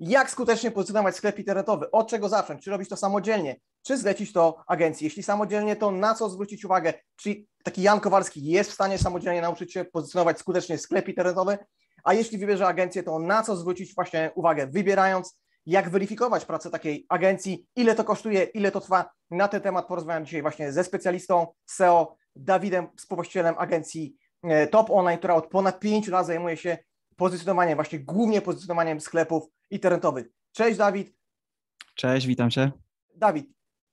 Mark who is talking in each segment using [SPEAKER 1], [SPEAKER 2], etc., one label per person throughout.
[SPEAKER 1] jak skutecznie pozycjonować sklep internetowy, od czego zacząć, czy robić to samodzielnie, czy zlecić to agencji. Jeśli samodzielnie, to na co zwrócić uwagę? Czyli taki Jan Kowalski jest w stanie samodzielnie nauczyć się pozycjonować skutecznie sklep internetowy, a jeśli wybierze agencję, to na co zwrócić właśnie uwagę, wybierając, jak weryfikować pracę takiej agencji, ile to kosztuje, ile to trwa. Na ten temat porozmawiam dzisiaj właśnie ze specjalistą SEO, Dawidem, współwłaścicielem agencji e, Top Online, która od ponad pięciu lat zajmuje się pozycjonowaniem, właśnie głównie pozycjonowaniem sklepów internetowych. Cześć Dawid.
[SPEAKER 2] Cześć, witam się.
[SPEAKER 1] Dawid,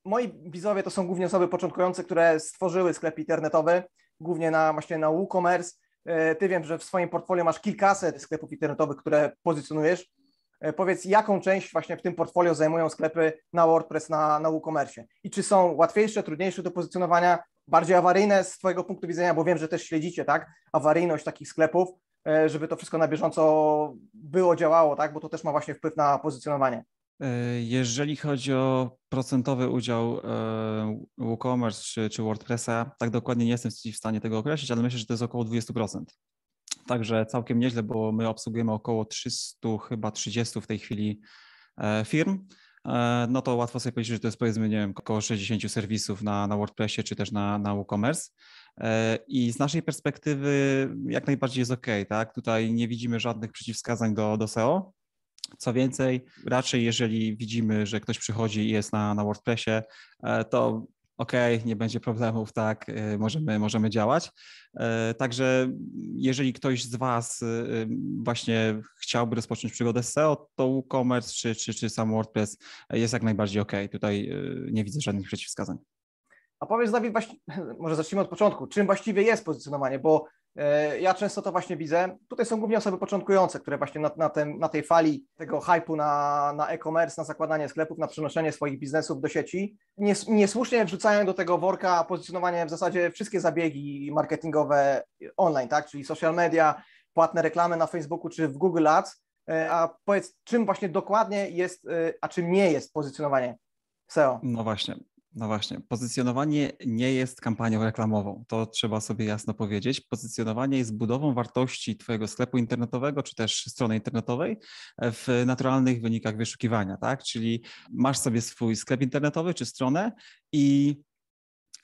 [SPEAKER 1] moi widzowie to są głównie osoby początkujące, które stworzyły sklep internetowy, głównie na właśnie na WooCommerce. E, ty wiem, że w swoim portfolio masz kilkaset sklepów internetowych, które pozycjonujesz. E, powiedz, jaką część właśnie w tym portfolio zajmują sklepy na WordPress, na, na WooCommerce? I czy są łatwiejsze, trudniejsze do pozycjonowania, bardziej awaryjne z Twojego punktu widzenia, bo wiem, że też śledzicie, tak, awaryjność takich sklepów. E, żeby to wszystko na bieżąco było działało, tak? Bo to też ma właśnie wpływ na pozycjonowanie.
[SPEAKER 2] E, jeżeli chodzi o procentowy udział e, WooCommerce czy, czy WordPressa, tak dokładnie nie jestem w stanie tego określić, ale myślę, że to jest około 20%. Także całkiem nieźle, bo my obsługujemy około 300, chyba 30 w tej chwili firm. No to łatwo sobie powiedzieć, że to jest powiedzmy, nie wiem, około 60 serwisów na, na WordPressie czy też na, na WooCommerce. E, I z naszej perspektywy jak najbardziej jest OK, tak? Tutaj nie widzimy żadnych przeciwwskazań do, do SEO. Co więcej, raczej jeżeli widzimy, że ktoś przychodzi i jest na, na WordPressie, e, to OK, nie będzie problemów, tak, e, możemy, możemy działać. Także jeżeli ktoś z Was właśnie chciałby rozpocząć przygodę z SEO, to WooCommerce czy, czy, czy sam WordPress jest jak najbardziej OK. Tutaj nie widzę żadnych przeciwwskazań.
[SPEAKER 1] A powiedz Dawid, właśnie, może zacznijmy od początku, czym właściwie jest pozycjonowanie, bo e, ja często to właśnie widzę. Tutaj są głównie osoby początkujące, które właśnie na, na, na tej fali tego hypu na, na e-commerce, na zakładanie sklepów, na przenoszenie swoich biznesów do sieci, nies, niesłusznie wrzucają do tego worka pozycjonowanie w zasadzie wszystkie zabiegi marketingowe online, tak? czyli social media, płatne reklamy na Facebooku czy w Google Ads. E, a powiedz, czym właśnie dokładnie jest, e, a czym nie jest pozycjonowanie SEO?
[SPEAKER 2] No właśnie, no właśnie, pozycjonowanie nie jest kampanią reklamową, to trzeba sobie jasno powiedzieć. Pozycjonowanie jest budową wartości Twojego sklepu internetowego czy też strony internetowej e, w naturalnych wynikach wyszukiwania, tak? Czyli masz sobie swój sklep internetowy czy stronę i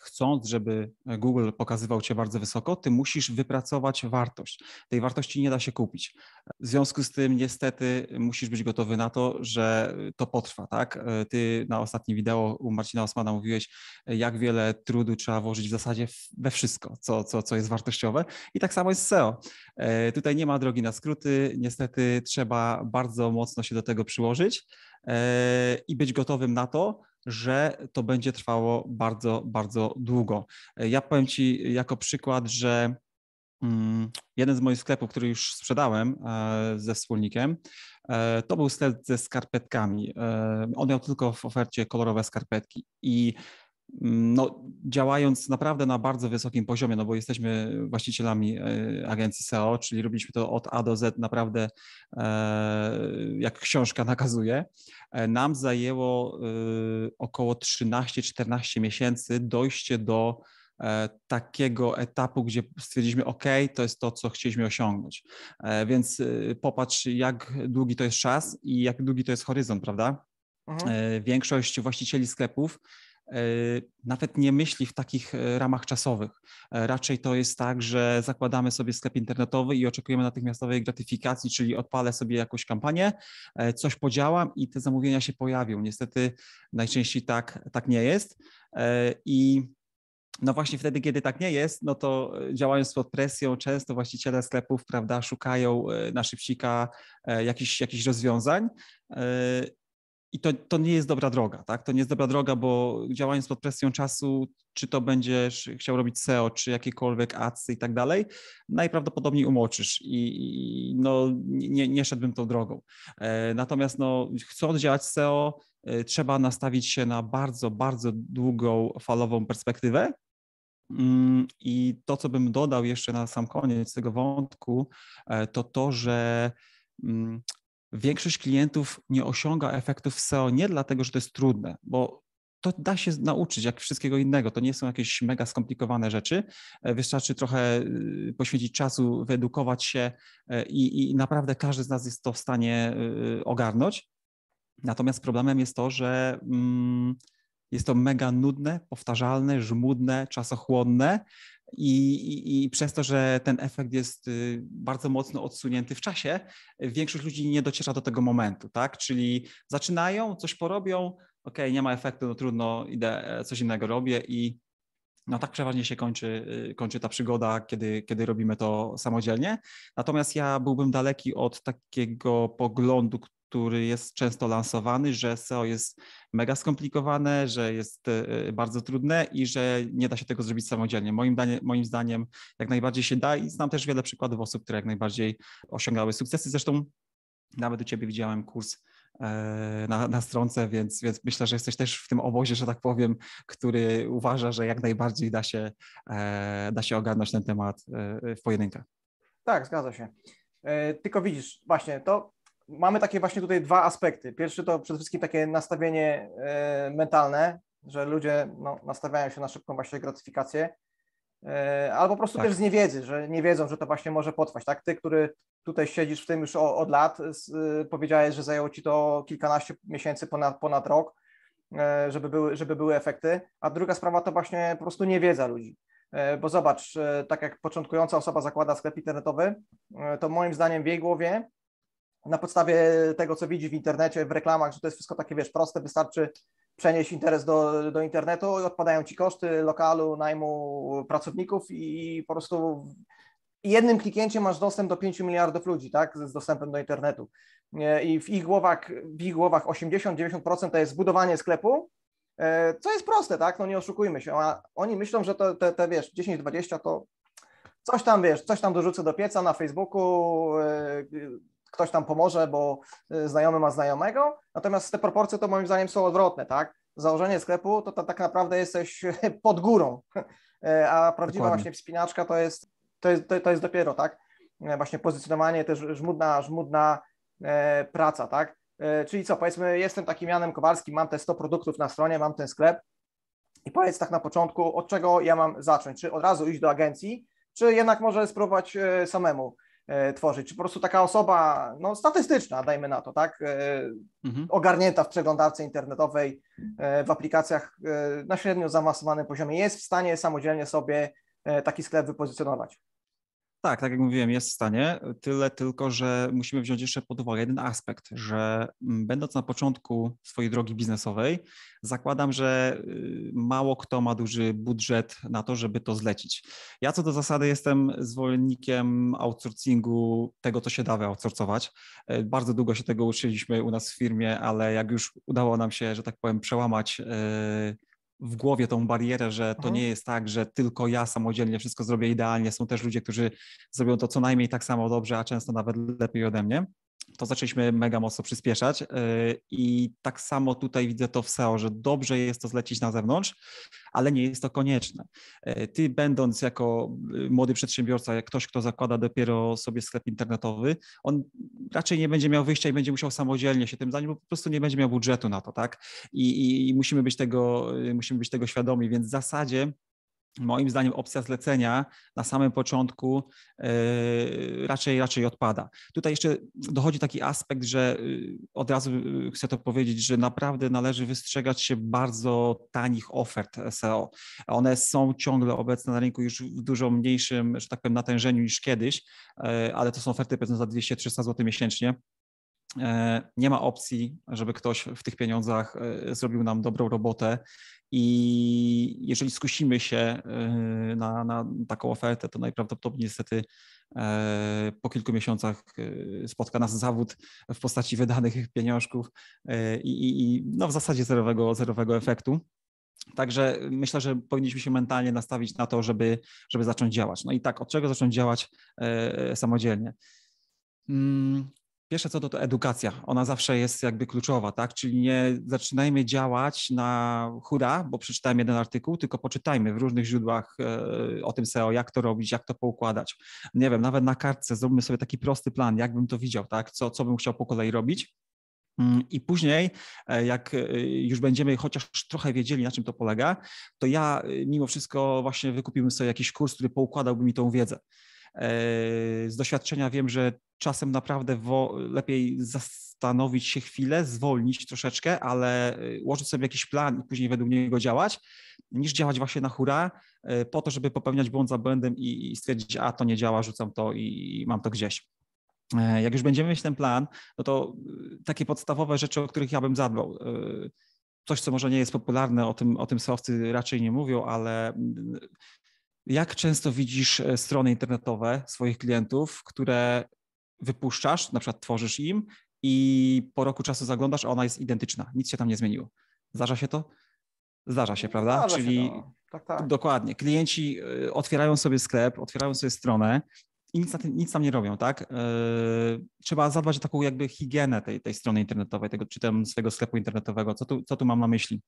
[SPEAKER 2] chcąc, żeby Google pokazywał cię bardzo wysoko, ty musisz wypracować wartość. Tej wartości nie da się kupić. W związku z tym niestety musisz być gotowy na to, że to potrwa, tak? Ty na ostatnim wideo u Marcina Osmana mówiłeś, jak wiele trudu trzeba włożyć w zasadzie we wszystko, co, co, co jest wartościowe. I tak samo jest z SEO. E, tutaj nie ma drogi na skróty, niestety trzeba bardzo mocno się do tego przyłożyć. E, i być gotowym na to, że to będzie trwało bardzo, bardzo długo. E, ja powiem Ci jako przykład, że mm, jeden z moich sklepów, który już sprzedałem e, ze wspólnikiem, to był sklep ze skarpetkami. On miał tylko w ofercie kolorowe skarpetki i Mm, no, działając naprawdę na bardzo wysokim poziomie, no bo jesteśmy właścicielami e, agencji SEO, czyli robiliśmy to od A do Z naprawdę e, jak książka nakazuje, e, nam zajęło około 13-14 miesięcy dojście do takiego etapu, gdzie stwierdziliśmy, OK, to jest to, co chcieliśmy osiągnąć. Więc popatrz, jak długi to jest czas i jak długi to jest horyzont, prawda? Mhm. Większość właścicieli sklepów E, nawet nie myśli w takich e, ramach czasowych. E, raczej to jest tak, że zakładamy sobie sklep internetowy i oczekujemy natychmiastowej gratyfikacji, czyli odpalę sobie jakąś kampanię, coś podziałam i te zamówienia się pojawią. Niestety najczęściej tak, tak nie jest. I no właśnie wtedy, kiedy tak nie jest, no to działając pod presją, często właściciele sklepów, prawda, szukają na szybcika jakichś, jakichś rozwiązań i to, to nie jest dobra droga, tak? To nie jest dobra droga, bo działając pod presją czasu, czy to będziesz chciał robić SEO, czy jakiekolwiek adsy i tak dalej, najprawdopodobniej umoczysz i, i no, nie, nie szedłbym tą drogą. E, natomiast no, chcąc działać SEO, e, trzeba nastawić się na bardzo, bardzo długą falową perspektywę, mm, i to, co bym dodał jeszcze na sam koniec tego wątku, e, to to, że mm, większość klientów nie osiąga efektów SEO nie dlatego, że to jest trudne, bo to da się nauczyć jak wszystkiego innego. To nie są jakieś mega skomplikowane rzeczy. E, wystarczy trochę y, poświęcić czasu, wyedukować się e, i, i naprawdę każdy z nas jest to w stanie y, ogarnąć. Natomiast problemem jest to, że mm, jest to mega nudne, powtarzalne, żmudne, czasochłonne i, i, I, przez to, że ten efekt jest y, bardzo mocno odsunięty w czasie, większość ludzi nie dociera do tego momentu, tak? Czyli zaczynają, coś porobią, ok, nie ma efektu, no trudno, idę, e, coś innego robię i no tak przeważnie się kończy, y, kończy ta przygoda, kiedy, kiedy robimy to samodzielnie. Natomiast ja byłbym daleki od takiego poglądu, który jest często lansowany, że SEO jest mega skomplikowane, że jest e, e, bardzo trudne i że nie da się tego zrobić samodzielnie. Moim, danie, moim zdaniem jak najbardziej się da i znam też wiele przykładów osób, które jak najbardziej osiągały sukcesy. Zresztą nawet u Ciebie widziałem kurs e, na, na stronce, więc, więc myślę, że jesteś też w tym obozie, że tak powiem, który uważa, że jak najbardziej da się, da się ogarnąć ten temat w pojedynkę.
[SPEAKER 1] Tak, zgadza się. Tylko widzisz, właśnie to mamy takie właśnie tutaj dwa aspekty. Pierwszy to przede wszystkim takie nastawienie e, mentalne, że ludzie no, nastawiają się na szybką właśnie gratyfikację, e, albo po prostu tak. też z niewiedzy, że nie wiedzą, że to właśnie może potrwać. Tak? Ty, który tutaj siedzisz w tym już od lat, e, powiedziałeś, że zajęło ci to kilkanaście miesięcy, ponad, ponad rok, żeby były, żeby były efekty, a druga sprawa to właśnie po prostu niewiedza ludzi. Bo zobacz, tak jak początkująca osoba zakłada sklep internetowy, to moim zdaniem w jej głowie na podstawie tego, co widzi w internecie, w reklamach, że to jest wszystko takie, wiesz, proste, wystarczy przenieść interes do, do internetu i odpadają ci koszty lokalu, najmu pracowników i po prostu jednym kliknięciem masz dostęp do 5 miliardów ludzi, tak, z dostępem do internetu. I w ich głowach, w ich głowach 80-90% to jest budowanie sklepu, e, co jest proste, tak, no nie oszukujmy się, a oni myślą, że te, te, te wiesz, 10-20 to coś tam, wiesz, coś tam dorzucę do pieca na Facebooku, e, ktoś tam pomoże, bo y, znajomy ma znajomego. Natomiast te proporcje to moim zdaniem są odwrotne, tak? Założenie sklepu to, to tak naprawdę jesteś pod górą, e, a prawdziwa Dokładnie. właśnie wspinaczka to jest, to jest, to jest dopiero, tak? E, właśnie pozycjonowanie, też żmudna, żmudna e, praca, tak? Czyli co, powiedzmy, jestem takim Janem Kowalskim, mam te 100 produktów na stronie, mam ten sklep i powiedz tak na początku, od czego ja mam zacząć? Czy od razu iść do agencji, czy jednak może spróbować samemu? E, tworzyć? Czy po prostu taka osoba no, statystyczna, dajmy na to, tak? E, mhm. Ogarnięta w przeglądarce internetowej, e, w aplikacjach na średnio zaawansowanym poziomie, jest w stanie samodzielnie sobie taki sklep wypozycjonować?
[SPEAKER 2] Tak, tak jak mówiłem, jest w stanie, tyle tylko, że musimy wziąć jeszcze pod uwagę jeden aspekt, że mm, będąc na początku swojej drogi biznesowej, zakładam, że y, mało kto ma duży budżet na to, żeby to zlecić. Ja co do zasady jestem zwolennikiem outsourcingu tego, co się da wyoutsourcować. Y, bardzo długo się tego uczyliśmy u nas w firmie, ale jak już udało nam się, że tak powiem, przełamać y, w głowie tą barierę, że to mhm. nie jest tak, że tylko ja samodzielnie wszystko zrobię idealnie. Są też ludzie, którzy zrobią to co najmniej tak samo dobrze, a często nawet lepiej ode mnie to zaczęliśmy mega mocno przyspieszać y, i tak samo tutaj widzę to w SEO, że dobrze jest to zlecić na zewnątrz, ale nie jest to konieczne. Y, ty będąc jako y, młody przedsiębiorca, jak ktoś, kto zakłada dopiero sobie sklep internetowy, on raczej nie będzie miał wyjścia i będzie musiał samodzielnie się tym zająć, bo po prostu nie będzie miał budżetu na to, tak? I, i, i musimy, być tego, musimy być tego świadomi, więc w zasadzie moim zdaniem opcja zlecenia na samym początku e, raczej, raczej odpada. Tutaj jeszcze dochodzi taki aspekt, że e, od razu e, chcę to powiedzieć, że naprawdę należy wystrzegać się bardzo tanich ofert SEO. One są ciągle obecne na rynku już w dużo mniejszym, że tak powiem, natężeniu niż kiedyś, ale to są oferty powiedzmy za 200-300 zł miesięcznie E, nie ma opcji, żeby ktoś w tych pieniądzach e, zrobił nam dobrą robotę. I jeżeli skusimy się e, na, na taką ofertę, to najprawdopodobniej niestety po kilku miesiącach spotka nas zawód w postaci wydanych pieniążków i, i, i no w zasadzie zerowego, zerowego efektu. Także myślę, że powinniśmy się mentalnie nastawić na to, żeby, żeby zacząć działać. No i tak, od czego zacząć działać samodzielnie? Mm, Pierwsze co to, to edukacja. Ona zawsze jest jakby kluczowa, tak? Czyli nie zaczynajmy działać na hura, bo przeczytałem jeden artykuł, tylko poczytajmy w różnych źródłach e, o tym SEO, jak to robić, jak to poukładać. Nie wiem, nawet na kartce zróbmy sobie taki prosty plan, jakbym to widział, tak? Co, co bym chciał po kolei robić. Mm, I później, e, jak e, już będziemy chociaż trochę wiedzieli, na czym to polega, to ja mimo wszystko właśnie wykupiłbym sobie jakiś kurs, który poukładałby mi tą wiedzę. E, z doświadczenia wiem, że czasem naprawdę lepiej zastanowić się chwilę, zwolnić troszeczkę, ale e, ułożyć sobie jakiś plan i później według niego działać, niż działać właśnie na hura, e, po to, żeby popełniać błąd za błędem i stwierdzić, a to nie działa, rzucam to i mam to gdzieś. Jak już będziemy mieć ten plan, no to takie podstawowe rzeczy, o których ja bym zadbał coś, co może nie jest popularne, o tym, o tym surowcy raczej nie mówią, ale jak często widzisz e, strony internetowe swoich klientów, które wypuszczasz, na przykład tworzysz im i po roku czasu zaglądasz, a ona jest identyczna, nic się tam nie zmieniło. Zdarza się to? Zdarza się, prawda? Zdarza Czyli się no. tak, tak. dokładnie. Klienci e, otwierają sobie sklep, otwierają sobie stronę i nic, tym, nic tam nie robią, tak? Yy, trzeba zadbać o taką jakby higienę tej, tej strony internetowej, tego, czy tam swojego sklepu internetowego. Co tu, co tu mam na myśli?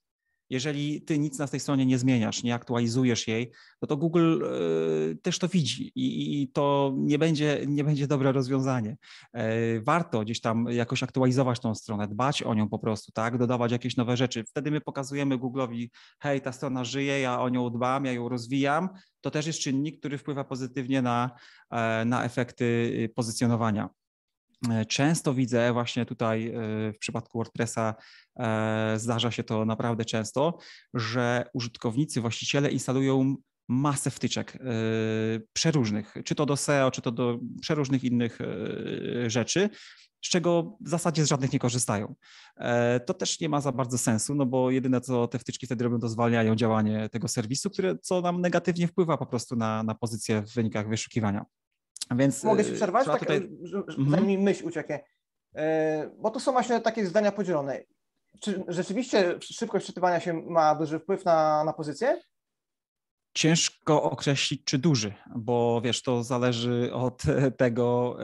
[SPEAKER 2] Jeżeli ty nic na tej stronie nie zmieniasz, nie aktualizujesz jej, no to Google e, też to widzi i to nie będzie, nie będzie dobre rozwiązanie. E, warto gdzieś tam jakoś aktualizować tą stronę, dbać o nią po prostu, tak? Dodawać jakieś nowe rzeczy. Wtedy my pokazujemy Google'owi, hej, ta strona żyje, ja o nią dbam, ja ją rozwijam. To też jest czynnik, który wpływa pozytywnie na, e, na efekty y, pozycjonowania. E, często widzę właśnie tutaj e, w przypadku WordPressa e, zdarza się to naprawdę często, że użytkownicy, właściciele instalują masę wtyczek przeróżnych, czy to do SEO, czy to do przeróżnych innych rzeczy, z czego w zasadzie z żadnych nie korzystają. To też nie ma za bardzo sensu, no bo jedyne co te wtyczki wtedy robią, to zwalniają działanie tego serwisu, które co nam negatywnie wpływa po prostu na, na pozycję w wynikach wyszukiwania. Więc, Mogę się y, przerwać, tak, tutaj... Y, mhm. zanim mi
[SPEAKER 1] myśl ucieknie. Y, bo to są właśnie takie zdania podzielone. Czy rzeczywiście szybkość czytywania się ma duży wpływ na, na pozycję?
[SPEAKER 2] Ciężko określić, czy duży, bo wiesz, to zależy od tego,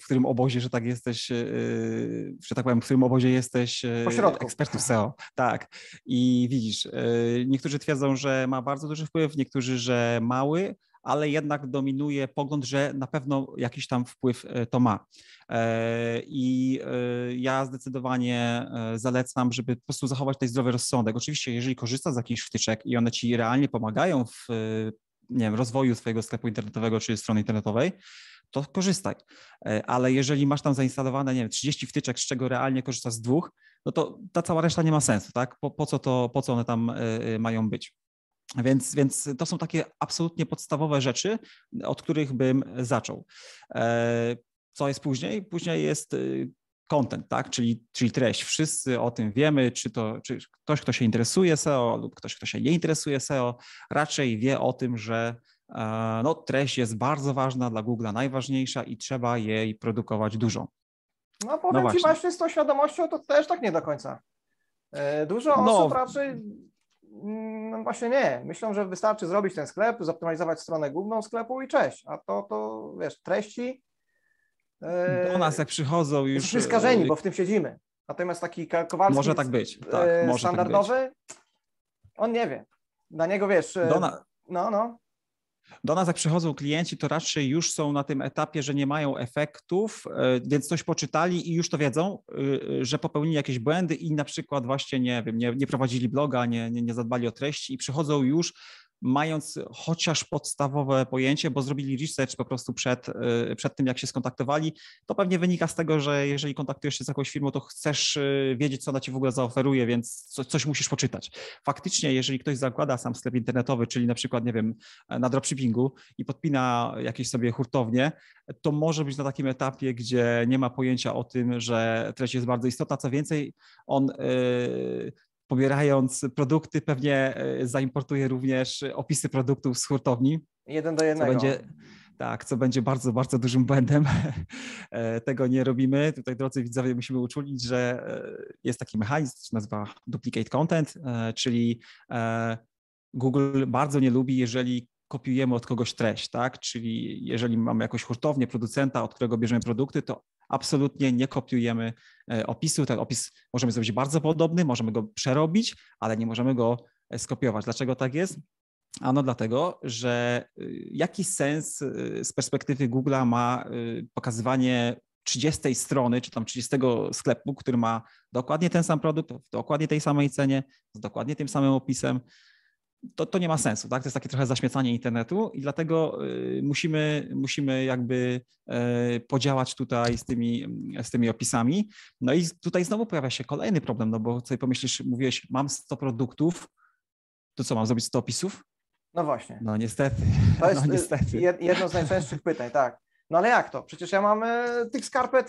[SPEAKER 2] w którym obozie, że tak jesteś, że tak powiem, w którym obozie jesteś ekspertów SEO. Tak. I widzisz, niektórzy twierdzą, że ma bardzo duży wpływ, niektórzy, że mały ale jednak dominuje pogląd, że na pewno jakiś tam wpływ e, to ma. E, I e, ja zdecydowanie zalecam, żeby po prostu zachować ten zdrowy rozsądek. Oczywiście, jeżeli korzystasz z jakichś wtyczek i one ci realnie pomagają w nie wiem, rozwoju swojego sklepu internetowego czy strony internetowej, to korzystaj. Ale jeżeli masz tam zainstalowane, nie wiem, 30 wtyczek, z czego realnie korzystasz z dwóch, no to ta cała reszta nie ma sensu, tak? Po, po co, to, po co one tam mają być? Więc, więc to są takie absolutnie podstawowe rzeczy, od których bym zaczął. E, co jest później? Później jest y, content, tak? czyli, czyli treść. Wszyscy o tym wiemy, czy to czy ktoś, kto się interesuje SEO lub ktoś, kto się nie interesuje SEO, raczej wie o tym, że e, no, treść jest bardzo ważna dla Googlea, najważniejsza i trzeba jej produkować dużo.
[SPEAKER 1] No powiem no Ci właśnie z tą świadomością to też tak nie do końca. E, dużo no, osób raczej no właśnie nie. Myślą, że wystarczy zrobić ten sklep, zoptymalizować stronę główną sklepu i cześć. A to, to wiesz, treści. E, Do nas
[SPEAKER 2] jak przychodzą już. Jesteśmy skażeni, bo w tym
[SPEAKER 1] siedzimy. Natomiast taki Kowalski. Może tak być. E, tak, może standardowy, tak być. on nie wie. Dla niego wiesz. E, Do na... No, no.
[SPEAKER 2] Do nas, jak przychodzą klienci, to raczej już są na tym etapie, że nie mają efektów, e, więc coś poczytali i już to wiedzą, e, e, że popełnili jakieś błędy i na przykład właśnie, nie wiem, nie, nie prowadzili bloga, nie, nie, nie zadbali o treści i przychodzą już mając chociaż podstawowe pojęcie, bo zrobili research po prostu przed, y, przed tym, jak się skontaktowali, to pewnie wynika z tego, że jeżeli kontaktujesz się z jakąś firmą, to chcesz y, wiedzieć, co ona ci w ogóle zaoferuje, więc coś musisz poczytać. Faktycznie, jeżeli ktoś zakłada sam sklep internetowy, czyli na przykład, nie wiem, e, na dropshippingu i podpina jakieś sobie hurtownie, to może być na takim etapie, gdzie nie ma pojęcia o tym, że treść jest bardzo istotna. Co więcej, on y, pobierając produkty, pewnie e, zaimportuje również opisy produktów z hurtowni.
[SPEAKER 1] Jeden do jednego. Będzie,
[SPEAKER 2] tak, co będzie bardzo, bardzo dużym błędem. E, tego nie robimy. Tutaj, drodzy widzowie, musimy uczulić, że e, jest taki mechanizm, który się nazywa duplicate content, czyli Google bardzo nie lubi, jeżeli kopiujemy od kogoś treść, tak? Czyli jeżeli mamy jakąś hurtownię, producenta, od którego bierzemy produkty, to absolutnie nie kopiujemy e, opisu. Ten opis możemy zrobić bardzo podobny, możemy go przerobić, ale nie możemy go e, skopiować. Dlaczego tak jest? Ano dlatego, że e, jaki sens z perspektywy Google'a ma pokazywanie 30 strony, czy tam 30 sklepu, który ma dokładnie ten sam produkt, w dokładnie tej samej cenie, z dokładnie tym samym opisem, to, to nie ma sensu, tak? To jest takie trochę zaśmiecanie internetu i dlatego y, musimy, musimy jakby e, podziałać tutaj z tymi, z tymi opisami. No i tutaj znowu pojawia się kolejny problem, no bo sobie pomyślisz, mówiłeś, mam 100 produktów, to co, mam zrobić 100
[SPEAKER 1] opisów? No właśnie. No niestety. To jest no, y, niestety. jedno z najczęstszych pytań, tak. No ale jak to? Przecież ja mam y, tych skarpet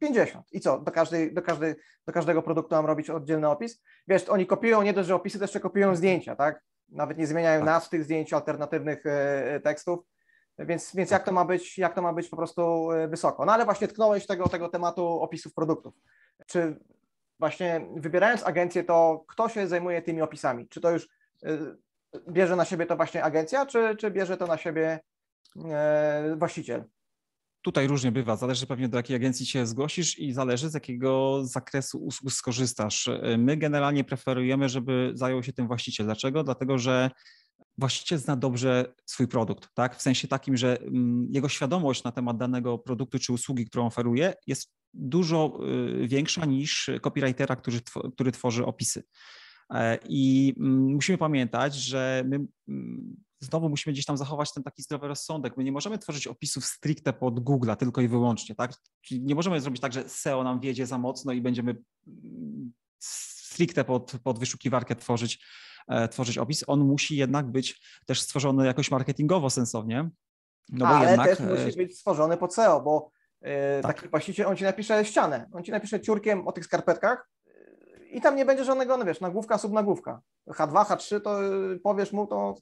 [SPEAKER 1] 50. I co? Do, każdej, do, każdej, do każdego produktu mam robić oddzielny opis? Wiesz, oni kopiują nie dość, że opisy, też jeszcze kopiują zdjęcia, tak? Nawet nie zmieniają tak. nazw tych zdjęć, alternatywnych e, e, tekstów. Więc, więc tak. jak, to ma być, jak to ma być po prostu e, wysoko. No ale właśnie tknąłeś tego, tego tematu opisów produktów. Czy właśnie wybierając agencję, to kto się zajmuje tymi opisami? Czy to już bierze na siebie to właśnie agencja, czy, czy bierze to na siebie właściciel?
[SPEAKER 2] tutaj różnie bywa, zależy pewnie do jakiej agencji się zgłosisz i zależy z jakiego zakresu usług skorzystasz. My generalnie preferujemy, żeby zajął się tym właściciel. Dlaczego? Dlatego, że właściciel zna dobrze swój produkt, tak? W sensie takim, że mm, jego świadomość na temat danego produktu czy usługi, którą oferuje, jest dużo y, większa niż copywritera, który, który tworzy opisy. E, I mm, musimy pamiętać, że my mm, znowu musimy gdzieś tam zachować ten taki zdrowy rozsądek. My nie możemy tworzyć opisów stricte pod Google'a tylko i wyłącznie, tak? Czyli nie możemy zrobić tak, że SEO nam wiedzie za mocno i będziemy
[SPEAKER 1] mm,
[SPEAKER 2] stricte pod, pod wyszukiwarkę tworzyć, e, tworzyć opis. On musi jednak być też stworzony jakoś marketingowo sensownie. No Ale jednak, też e, musi
[SPEAKER 1] być stworzony pod SEO, bo yy, tak. taki właściciel, on ci napisze ścianę, on ci napisze ciurkiem o tych skarpetkach, e, i tam nie będzie żadnego, no wiesz, nagłówka, subnagłówka. H2, H3 to powiesz mu, to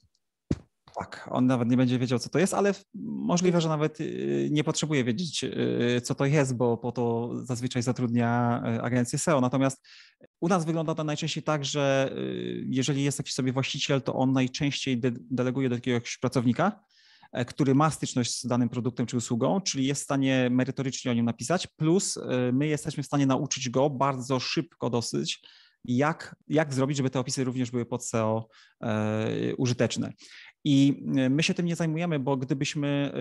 [SPEAKER 2] tak, on nawet nie będzie wiedział, co to jest, ale możliwe, że nawet y, nie potrzebuje wiedzieć, y, co to jest, bo po to zazwyczaj zatrudnia y, agencję SEO. Natomiast u nas wygląda to najczęściej tak, że jeżeli jest jakiś sobie właściciel, to on najczęściej de deleguje do jakiegoś pracownika, e, który ma styczność z danym produktem czy usługą, czyli jest w stanie merytorycznie o nim napisać, plus my jesteśmy w stanie nauczyć go bardzo szybko dosyć, jak, jak zrobić, żeby te opisy również były pod SEO e, użyteczne. I e, my się tym nie zajmujemy, bo gdybyśmy,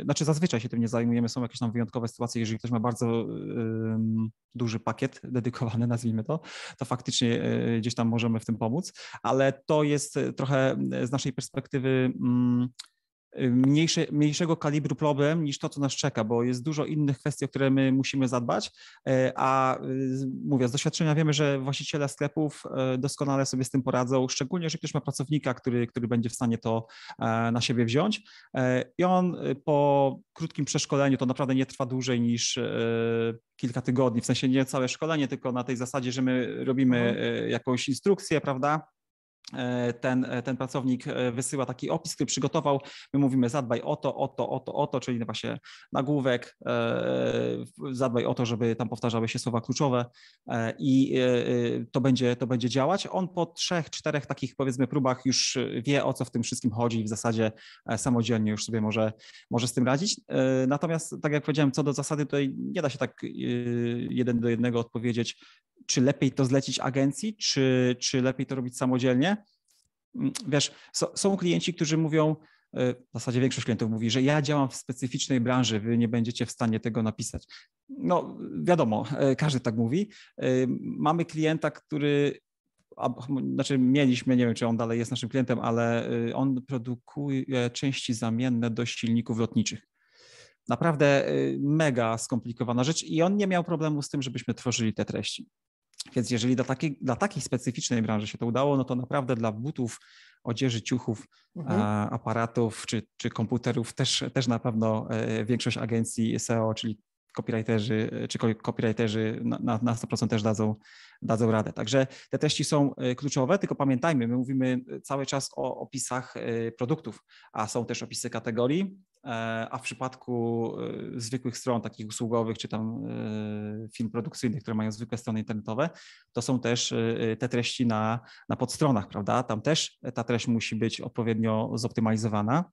[SPEAKER 2] e, znaczy zazwyczaj się tym nie zajmujemy, są jakieś tam wyjątkowe sytuacje, jeżeli ktoś ma bardzo e, duży pakiet dedykowany, nazwijmy to, to faktycznie gdzieś tam możemy w tym pomóc, ale to jest trochę z naszej perspektywy mm, Y, mniejsze, mniejszego kalibru problem niż to, co nas czeka, bo jest dużo innych kwestii, o które my musimy zadbać, y, a y, mówię, z doświadczenia wiemy, że właściciele sklepów doskonale sobie z tym poradzą, szczególnie, że ktoś ma pracownika, który, który będzie w stanie to e, na siebie wziąć e, i on po krótkim przeszkoleniu, to naprawdę nie trwa dłużej niż e, kilka tygodni, w sensie nie całe szkolenie, tylko na tej zasadzie, że my robimy no. jakąś instrukcję, prawda? E, ten, e, ten pracownik e, wysyła taki opis, który przygotował. My mówimy zadbaj o to, o to, o to, o to, czyli właśnie nagłówek, zadbaj o to, żeby tam powtarzały się słowa kluczowe i to będzie, to będzie działać. On po trzech, czterech takich powiedzmy próbach już wie o co w tym wszystkim chodzi i w zasadzie samodzielnie już sobie może, może z tym radzić. Natomiast tak jak powiedziałem, co do zasady tutaj nie da się tak jeden do jednego odpowiedzieć, czy lepiej to zlecić agencji, czy, czy lepiej to robić samodzielnie? Mm, wiesz, so, są klienci, którzy mówią, e, w zasadzie większość klientów mówi, że ja działam w specyficznej branży, wy nie będziecie w stanie tego napisać. No wiadomo, e, każdy tak mówi. E, mamy klienta, który, a, znaczy mieliśmy, nie wiem czy on dalej jest naszym klientem, ale on produkuje części zamienne do silników lotniczych. Naprawdę mega skomplikowana rzecz i on nie miał problemu z tym, żebyśmy tworzyli te treści. Więc jeżeli dla takiej, dla takiej specyficznej branży się to udało, no to naprawdę dla butów, odzieży, ciuchów, mhm. aparatów czy, czy komputerów też, też na pewno e, większość agencji SEO, czyli copywriterzy e, czy copywriterzy na, na, na 100% też dadzą, dadzą radę. Także te treści są e, kluczowe, tylko pamiętajmy, my mówimy cały czas o opisach produktów, a są też opisy kategorii, E, a w przypadku e, zwykłych stron takich usługowych czy tam e, film produkcyjnych, które mają zwykłe strony internetowe, to są też te treści na, na podstronach, prawda? Tam też ta treść musi być odpowiednio zoptymalizowana.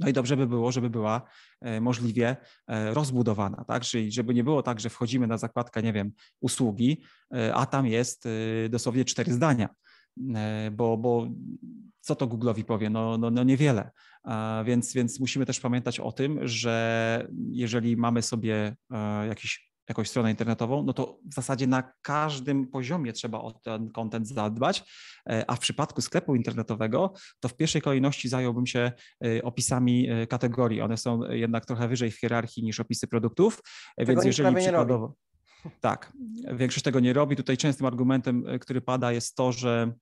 [SPEAKER 2] No i dobrze by było, żeby była możliwie rozbudowana, tak? Czyli żeby nie było tak, że wchodzimy na zakładkę, nie wiem, usługi, a tam jest dosłownie cztery zdania E, bo, bo co to Google'owi powie? No, no, no niewiele. Więc, więc musimy też pamiętać o tym, że jeżeli mamy sobie e, jakiś jakąś stronę internetową, no to w zasadzie na każdym poziomie trzeba o ten kontent zadbać, e, a w przypadku sklepu internetowego, to w pierwszej kolejności zająłbym się opisami kategorii. One są jednak trochę wyżej w hierarchii niż opisy produktów, Tego więc jeżeli przykładowo... Tak, większość tego nie robi. Tutaj częstym argumentem, który pada jest to, że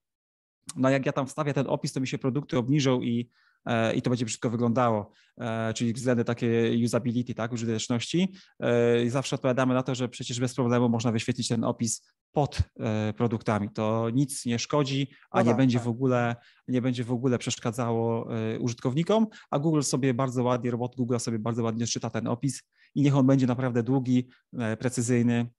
[SPEAKER 2] no jak ja tam wstawię ten opis, to mi się produkty obniżą i, e, i to będzie wszystko wyglądało, e, czyli względy takie usability, tak, użyteczności. E, zawsze odpowiadamy na to, że przecież bez problemu można wyświetlić ten opis pod produktami. To nic nie szkodzi, a no nie tak, będzie tak. w ogóle, nie będzie w ogóle przeszkadzało użytkownikom, a Google sobie bardzo ładnie, robot Google sobie bardzo ładnie czyta ten opis i niech on będzie naprawdę długi, precyzyjny,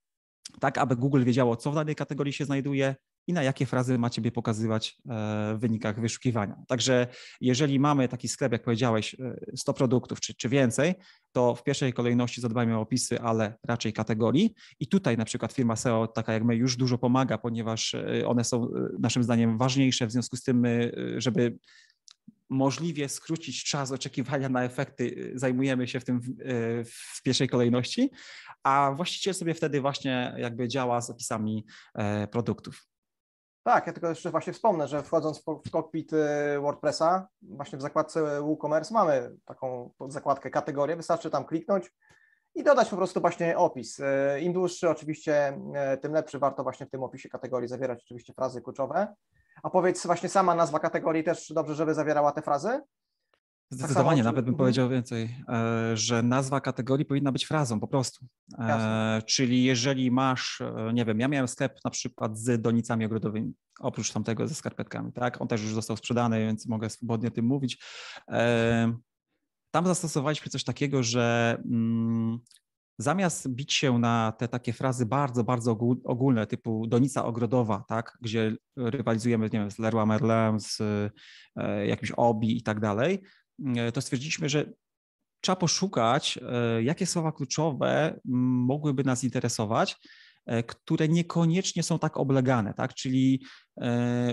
[SPEAKER 2] tak aby Google wiedziało, co w danej kategorii się znajduje, i na jakie frazy ma Ciebie pokazywać e, w wynikach wyszukiwania. Także jeżeli mamy taki sklep, jak powiedziałeś, 100 e, produktów czy, czy więcej, to w pierwszej kolejności zadbajmy o opisy, ale raczej kategorii. I tutaj na przykład firma SEO, taka jak my, już dużo pomaga, ponieważ e, one są naszym zdaniem ważniejsze, w związku z tym, żeby możliwie skrócić czas oczekiwania na efekty, zajmujemy się w tym w, w, pierwszej kolejności, a właściciel sobie wtedy właśnie jakby działa z opisami produktów.
[SPEAKER 1] Tak, ja tylko jeszcze właśnie wspomnę, że wchodząc w cockpit y, WordPressa, właśnie w zakładce WooCommerce mamy taką zakładkę kategorię, wystarczy tam kliknąć i dodać po prostu właśnie opis. Y, Im dłuższy oczywiście, y, tym lepszy. Warto właśnie w tym opisie kategorii zawierać oczywiście frazy kluczowe. A powiedz właśnie sama nazwa kategorii też dobrze, żeby zawierała te frazy?
[SPEAKER 2] Tak Zdecydowanie, nawet bym mhm. powiedział więcej, e, że nazwa kategorii powinna być frazą po prostu. E, Jasne. Czyli jeżeli masz, e, nie wiem, ja miałem sklep na przykład z donicami ogrodowymi, oprócz tamtego ze skarpetkami, tak? On też już został sprzedany, więc mogę swobodnie o tym mówić. Tam zastosowaliśmy coś takiego, że mm, zamiast bić się na te takie frazy bardzo, bardzo ogólne, typu donica ogrodowa, tak, gdzie rywalizujemy nie wiem, z Leroy Merlin, z jakimś Obi i tak dalej, E, to stwierdziliśmy, że trzeba poszukać, e, jakie słowa kluczowe mogłyby nas interesować, e, które niekoniecznie są tak oblegane, tak? Czyli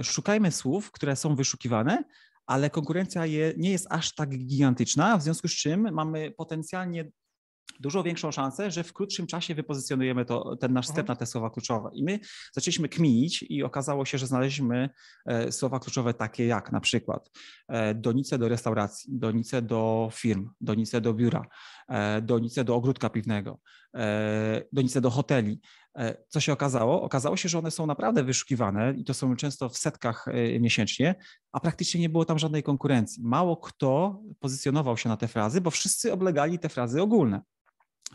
[SPEAKER 2] szukajmy słów, które są wyszukiwane, ale konkurencja je, nie jest aż tak gigantyczna, w związku z czym mamy potencjalnie dużo większą szansę, że w krótszym czasie wypozycjonujemy to, ten nasz mhm. wstęp na te słowa kluczowe. I my zaczęliśmy kminić i okazało się, że znaleźliśmy e, słowa kluczowe takie jak na przykład e, donice do restauracji, donice do firm, donice do biura, e, donice do ogródka piwnego, donice do hoteli, E, co się okazało? Okazało się, że one są naprawdę wyszukiwane i to są często w setkach e, miesięcznie, a praktycznie nie było tam żadnej konkurencji. Mało kto pozycjonował się na te frazy, bo wszyscy oblegali te frazy ogólne.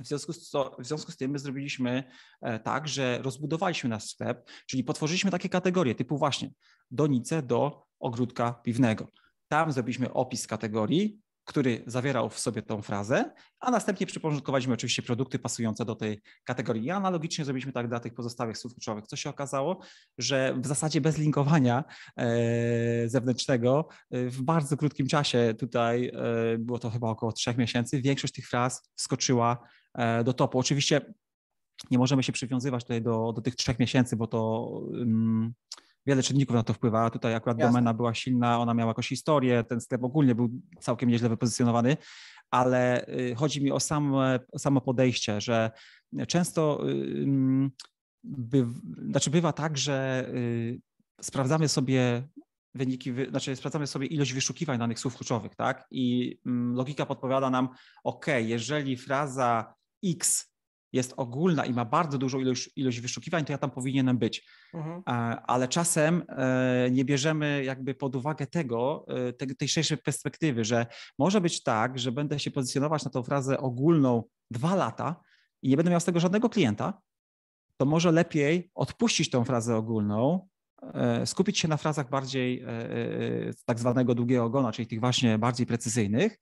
[SPEAKER 2] W związku, z co, w związku z tym my zrobiliśmy e, tak, że rozbudowaliśmy nasz sklep, czyli potworzyliśmy takie kategorie typu właśnie donice do ogródka piwnego. Tam zrobiliśmy opis kategorii, który zawierał w sobie tą frazę, a następnie przyporządkowaliśmy oczywiście produkty pasujące do tej kategorii. I analogicznie zrobiliśmy tak dla tych pozostałych słów kluczowych, co się okazało, że w zasadzie bez linkowania e, zewnętrznego e, w bardzo krótkim czasie, tutaj e, było to chyba około trzech miesięcy, większość tych fraz wskoczyła do topu. Oczywiście nie możemy się przywiązywać tutaj do, do tych trzech miesięcy, bo to. Mm, wiele czynników na to wpływa. tutaj akurat Jasne. domena była silna, ona miała jakąś historię, ten sklep ogólnie był całkiem nieźle wypozycjonowany, ale y, chodzi mi o, samo o samo podejście, że często y, mm, by, znaczy bywa tak, że y, sprawdzamy sobie wyniki, znaczy sprawdzamy sobie ilość wyszukiwań danych słów kluczowych, tak? I mm, logika podpowiada nam, ok, jeżeli fraza X jest ogólna i ma bardzo dużą ilość, ilość wyszukiwań, to ja tam powinienem być. Mhm. E, ale czasem e, nie bierzemy jakby pod uwagę e, tego, tej szerszej perspektywy, że może być tak, że będę się pozycjonować na tą frazę ogólną dwa lata i nie będę miał z tego żadnego klienta, to może lepiej odpuścić tą frazę ogólną, skupić się na frazach bardziej tak zwanego długiego ogona, czyli tych właśnie bardziej precyzyjnych.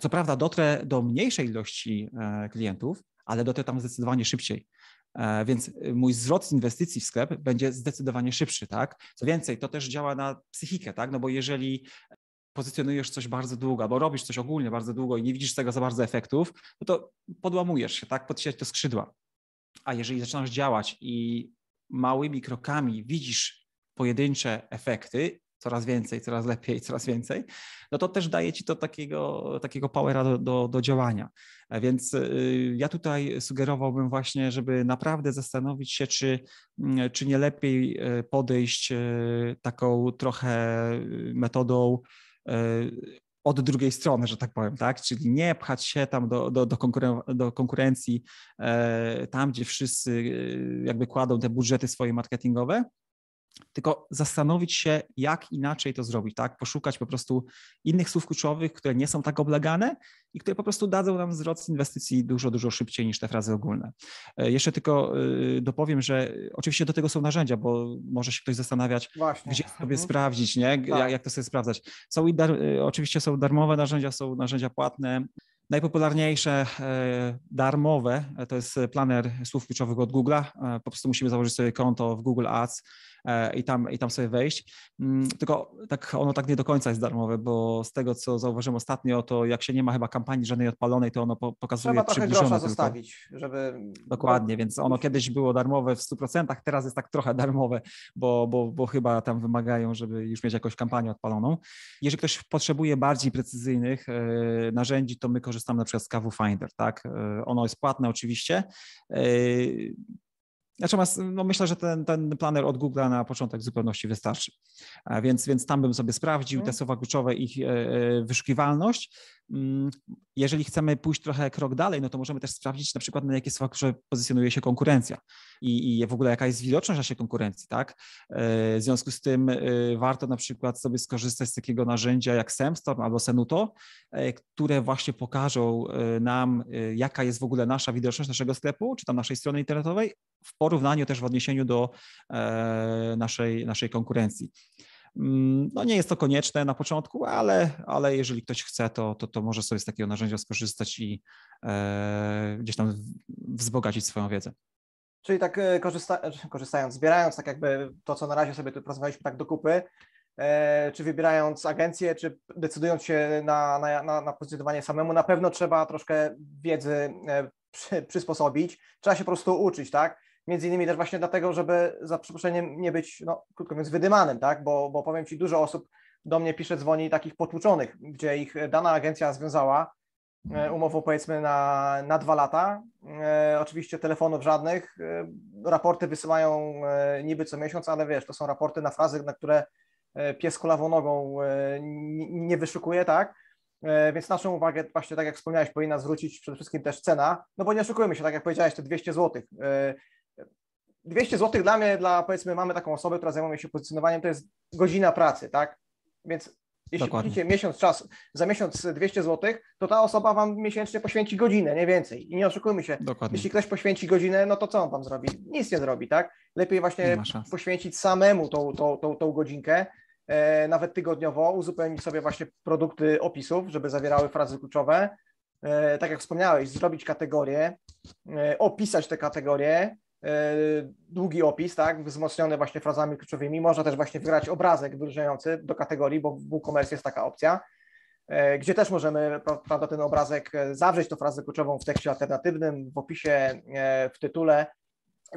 [SPEAKER 2] Co prawda dotrę do mniejszej ilości klientów, ale do tego tam zdecydowanie szybciej. E, więc y, mój zwrot z inwestycji w sklep będzie zdecydowanie szybszy, tak? Co więcej, to też działa na psychikę, tak? No bo jeżeli pozycjonujesz coś bardzo długo, albo robisz coś ogólnie bardzo długo i nie widzisz tego za bardzo efektów, no to podłamujesz się, tak? Podsiać to skrzydła. A jeżeli zaczynasz działać i małymi krokami widzisz pojedyncze efekty coraz więcej, coraz lepiej, coraz więcej, no to też daje ci to takiego, takiego powera do, do, do działania. E, więc y, ja tutaj sugerowałbym właśnie, żeby naprawdę zastanowić się, czy, mm, czy nie lepiej e, podejść e, taką trochę y, metodą od drugiej strony, że tak powiem, tak? Czyli nie pchać się tam do, do, do, konkuren do konkurencji, e, tam gdzie wszyscy e, jakby kładą te budżety swoje marketingowe, tylko zastanowić się, jak inaczej to zrobić, tak? Poszukać po prostu innych słów kluczowych, które nie są tak oblegane i które po prostu dadzą nam wzrost inwestycji dużo, dużo szybciej niż te frazy ogólne. E, jeszcze tylko y, dopowiem, że oczywiście do tego są narzędzia, bo może się ktoś zastanawiać, Właśnie. gdzie sobie mhm. sprawdzić, nie? Tak. Jak, jak to sobie sprawdzać. Są dar, y, oczywiście są darmowe narzędzia, są narzędzia płatne. Najpopularniejsze e, darmowe e, to jest planer słów kluczowych od Google'a. Po prostu musimy założyć sobie konto w Google Ads E, i tam, i tam sobie wejść. Mm, tylko tak, ono tak nie do końca jest darmowe, bo z tego, co zauważyłem ostatnio, to jak się nie ma chyba kampanii żadnej odpalonej, to ono pokazuje Trzeba trochę grosza tylko. zostawić,
[SPEAKER 1] żeby... Dokładnie, więc ono
[SPEAKER 2] kiedyś było darmowe w 100%, teraz jest tak trochę darmowe, bo, bo, bo chyba tam wymagają, żeby już mieć jakąś kampanię odpaloną. Jeżeli ktoś potrzebuje bardziej precyzyjnych e, narzędzi, to my korzystamy na przykład z Kawu Finder, tak? E, ono jest płatne oczywiście. Natomiast no myślę, że ten, ten planer od Google na początek w zupełności wystarczy. Więc, więc tam bym sobie sprawdził te mhm. słowa kluczowe, ich e, e, wyszukiwalność. Mm, jeżeli chcemy pójść trochę krok dalej, no to możemy też sprawdzić na przykład na jakie słowa kluczowe pozycjonuje się konkurencja i, i w ogóle jaka jest widoczność naszej konkurencji, tak? E, w związku z tym e, warto na przykład sobie skorzystać z takiego narzędzia jak Semstorm albo Senuto, e, które właśnie pokażą nam, jaka jest w ogóle nasza widoczność naszego sklepu, czy tam naszej strony internetowej, w porównaniu też w odniesieniu do naszej, naszej konkurencji. Mm, no nie jest to konieczne na początku, ale, ale jeżeli ktoś chce, to, to, to może sobie z takiego narzędzia skorzystać i e, gdzieś tam wzbogacić swoją wiedzę.
[SPEAKER 1] Czyli tak e, korzysta, korzystając, zbierając tak jakby to, co na razie sobie tu porozmawialiśmy tak do kupy, e, czy wybierając agencję, czy decydując się na, na, na, na pozycjonowanie samemu, na pewno trzeba troszkę wiedzy e, przy, przysposobić, trzeba się po prostu uczyć, tak? Między innymi też właśnie dlatego, żeby za przeproszeniem nie być, no, krótko mówiąc, wydymanym, tak? Bo, bo powiem Ci, dużo osób do mnie pisze, dzwoni takich potłuczonych, gdzie ich dana agencja związała E, umową powiedzmy na, na dwa lata. E, oczywiście telefonów żadnych. E, raporty wysyłają niby co miesiąc, ale wiesz, to są raporty na frazy, na które pies kulawą nogą nie wyszukuje, tak? Więc naszą uwagę właśnie, tak jak wspomniałeś, powinna zwrócić przede wszystkim też cena, no bo nie oszukujmy się, tak jak powiedziałeś, te 200 zł. 200 zł dla mnie, dla powiedzmy, mamy taką osobę, która zajmuje się pozycjonowaniem, to jest godzina pracy, tak? Więc jeśli Dokładnie. miesiąc czas, za miesiąc 200 zł, to ta osoba wam miesięcznie poświęci godzinę, nie więcej. I nie oszukujmy się, Dokładnie. jeśli ktoś poświęci godzinę, no to co on wam zrobi? Nic nie zrobi, tak? Lepiej właśnie poświęcić samemu tą, tą, tą, tą godzinkę, e, nawet tygodniowo, uzupełnić sobie właśnie produkty opisów, żeby zawierały frazy kluczowe. E, tak jak wspomniałeś, zrobić kategorie, e, opisać te kategorie, E, długi opis, tak, wzmocniony właśnie frazami kluczowymi. Można też właśnie wygrać obrazek wyróżniający do kategorii, bo w WooCommerce jest taka opcja, e, gdzie też możemy, prawda, ten obrazek e, zawrzeć, tą frazę kluczową w tekście alternatywnym, w opisie, w tytule.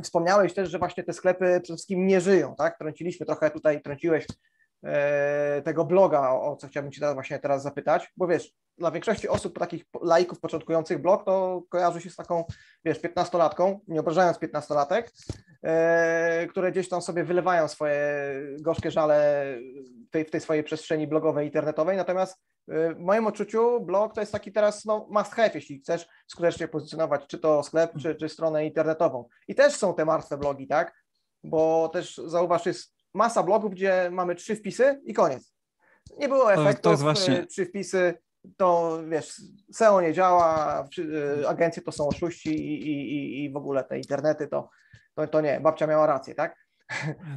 [SPEAKER 1] Wspomniałeś też, że właśnie te sklepy przede wszystkim nie żyją, tak? Trąciliśmy trochę tutaj, trąciłeś E, tego bloga, o, co chciałbym Cię teraz właśnie teraz zapytać, bo wiesz, dla większości osób, takich laików początkujących blog, to kojarzy się z taką, wiesz, piętnastolatką, nie obrażając piętnastolatek, e, które gdzieś tam sobie wylewają swoje gorzkie żale w tej, w tej swojej przestrzeni blogowej, internetowej, natomiast e, w moim odczuciu blog to jest taki teraz no, must have, jeśli chcesz skutecznie pozycjonować czy to sklep, czy, czy stronę internetową. I też są te martwe blogi, tak? Bo też zauważ, jest masa blogów, gdzie mamy trzy wpisy i koniec. Nie było efektu. to, to właśnie... Y, trzy wpisy, to wiesz, SEO nie działa, y, agencje to są oszuści i, i, i w ogóle te internety to, to, to nie, babcia miała rację, tak?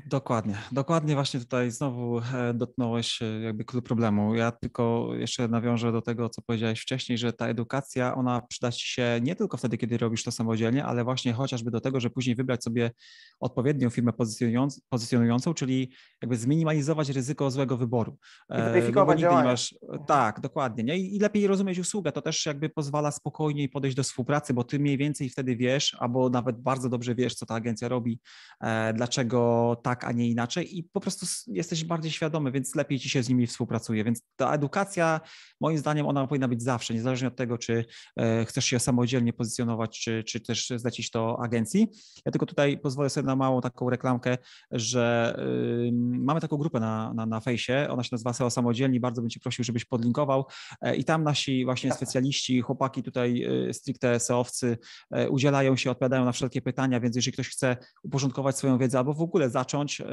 [SPEAKER 2] Dokładnie, dokładnie właśnie tutaj znowu e, dotknąłeś e, jakby klucz problemu. Ja tylko jeszcze nawiążę do tego, co powiedziałeś wcześniej, że ta edukacja, ona przyda ci się nie tylko wtedy, kiedy robisz to samodzielnie, ale właśnie chociażby do tego, że później wybrać sobie odpowiednią firmę pozycjonując, pozycjonującą, czyli jakby zminimalizować ryzyko złego wyboru. Identyfikować no, Masz... Tak, dokładnie. Nie? I, I lepiej rozumieć usługę, to też jakby pozwala spokojniej podejść do współpracy, bo ty mniej więcej wtedy wiesz, albo nawet bardzo dobrze wiesz, co ta agencja robi, e, dlaczego tak, a nie inaczej i po prostu jesteś bardziej świadomy, więc lepiej ci się z nimi współpracuje. Więc ta edukacja, moim zdaniem, ona powinna być zawsze, niezależnie od tego, czy e, chcesz się samodzielnie pozycjonować, czy, czy też zlecić to agencji. Ja tylko tutaj pozwolę sobie na małą taką reklamkę, że mamy taką grupę na, na, na fejsie, ona się nazywa SEO Samodzielni, bardzo bym cię prosił, żebyś podlinkował e, i tam nasi właśnie tak. specjaliści, chłopaki tutaj e, stricte SEOwcy udzielają się, odpowiadają na wszelkie pytania, więc jeżeli ktoś chce uporządkować swoją wiedzę albo w ogóle ogóle zacząć, e,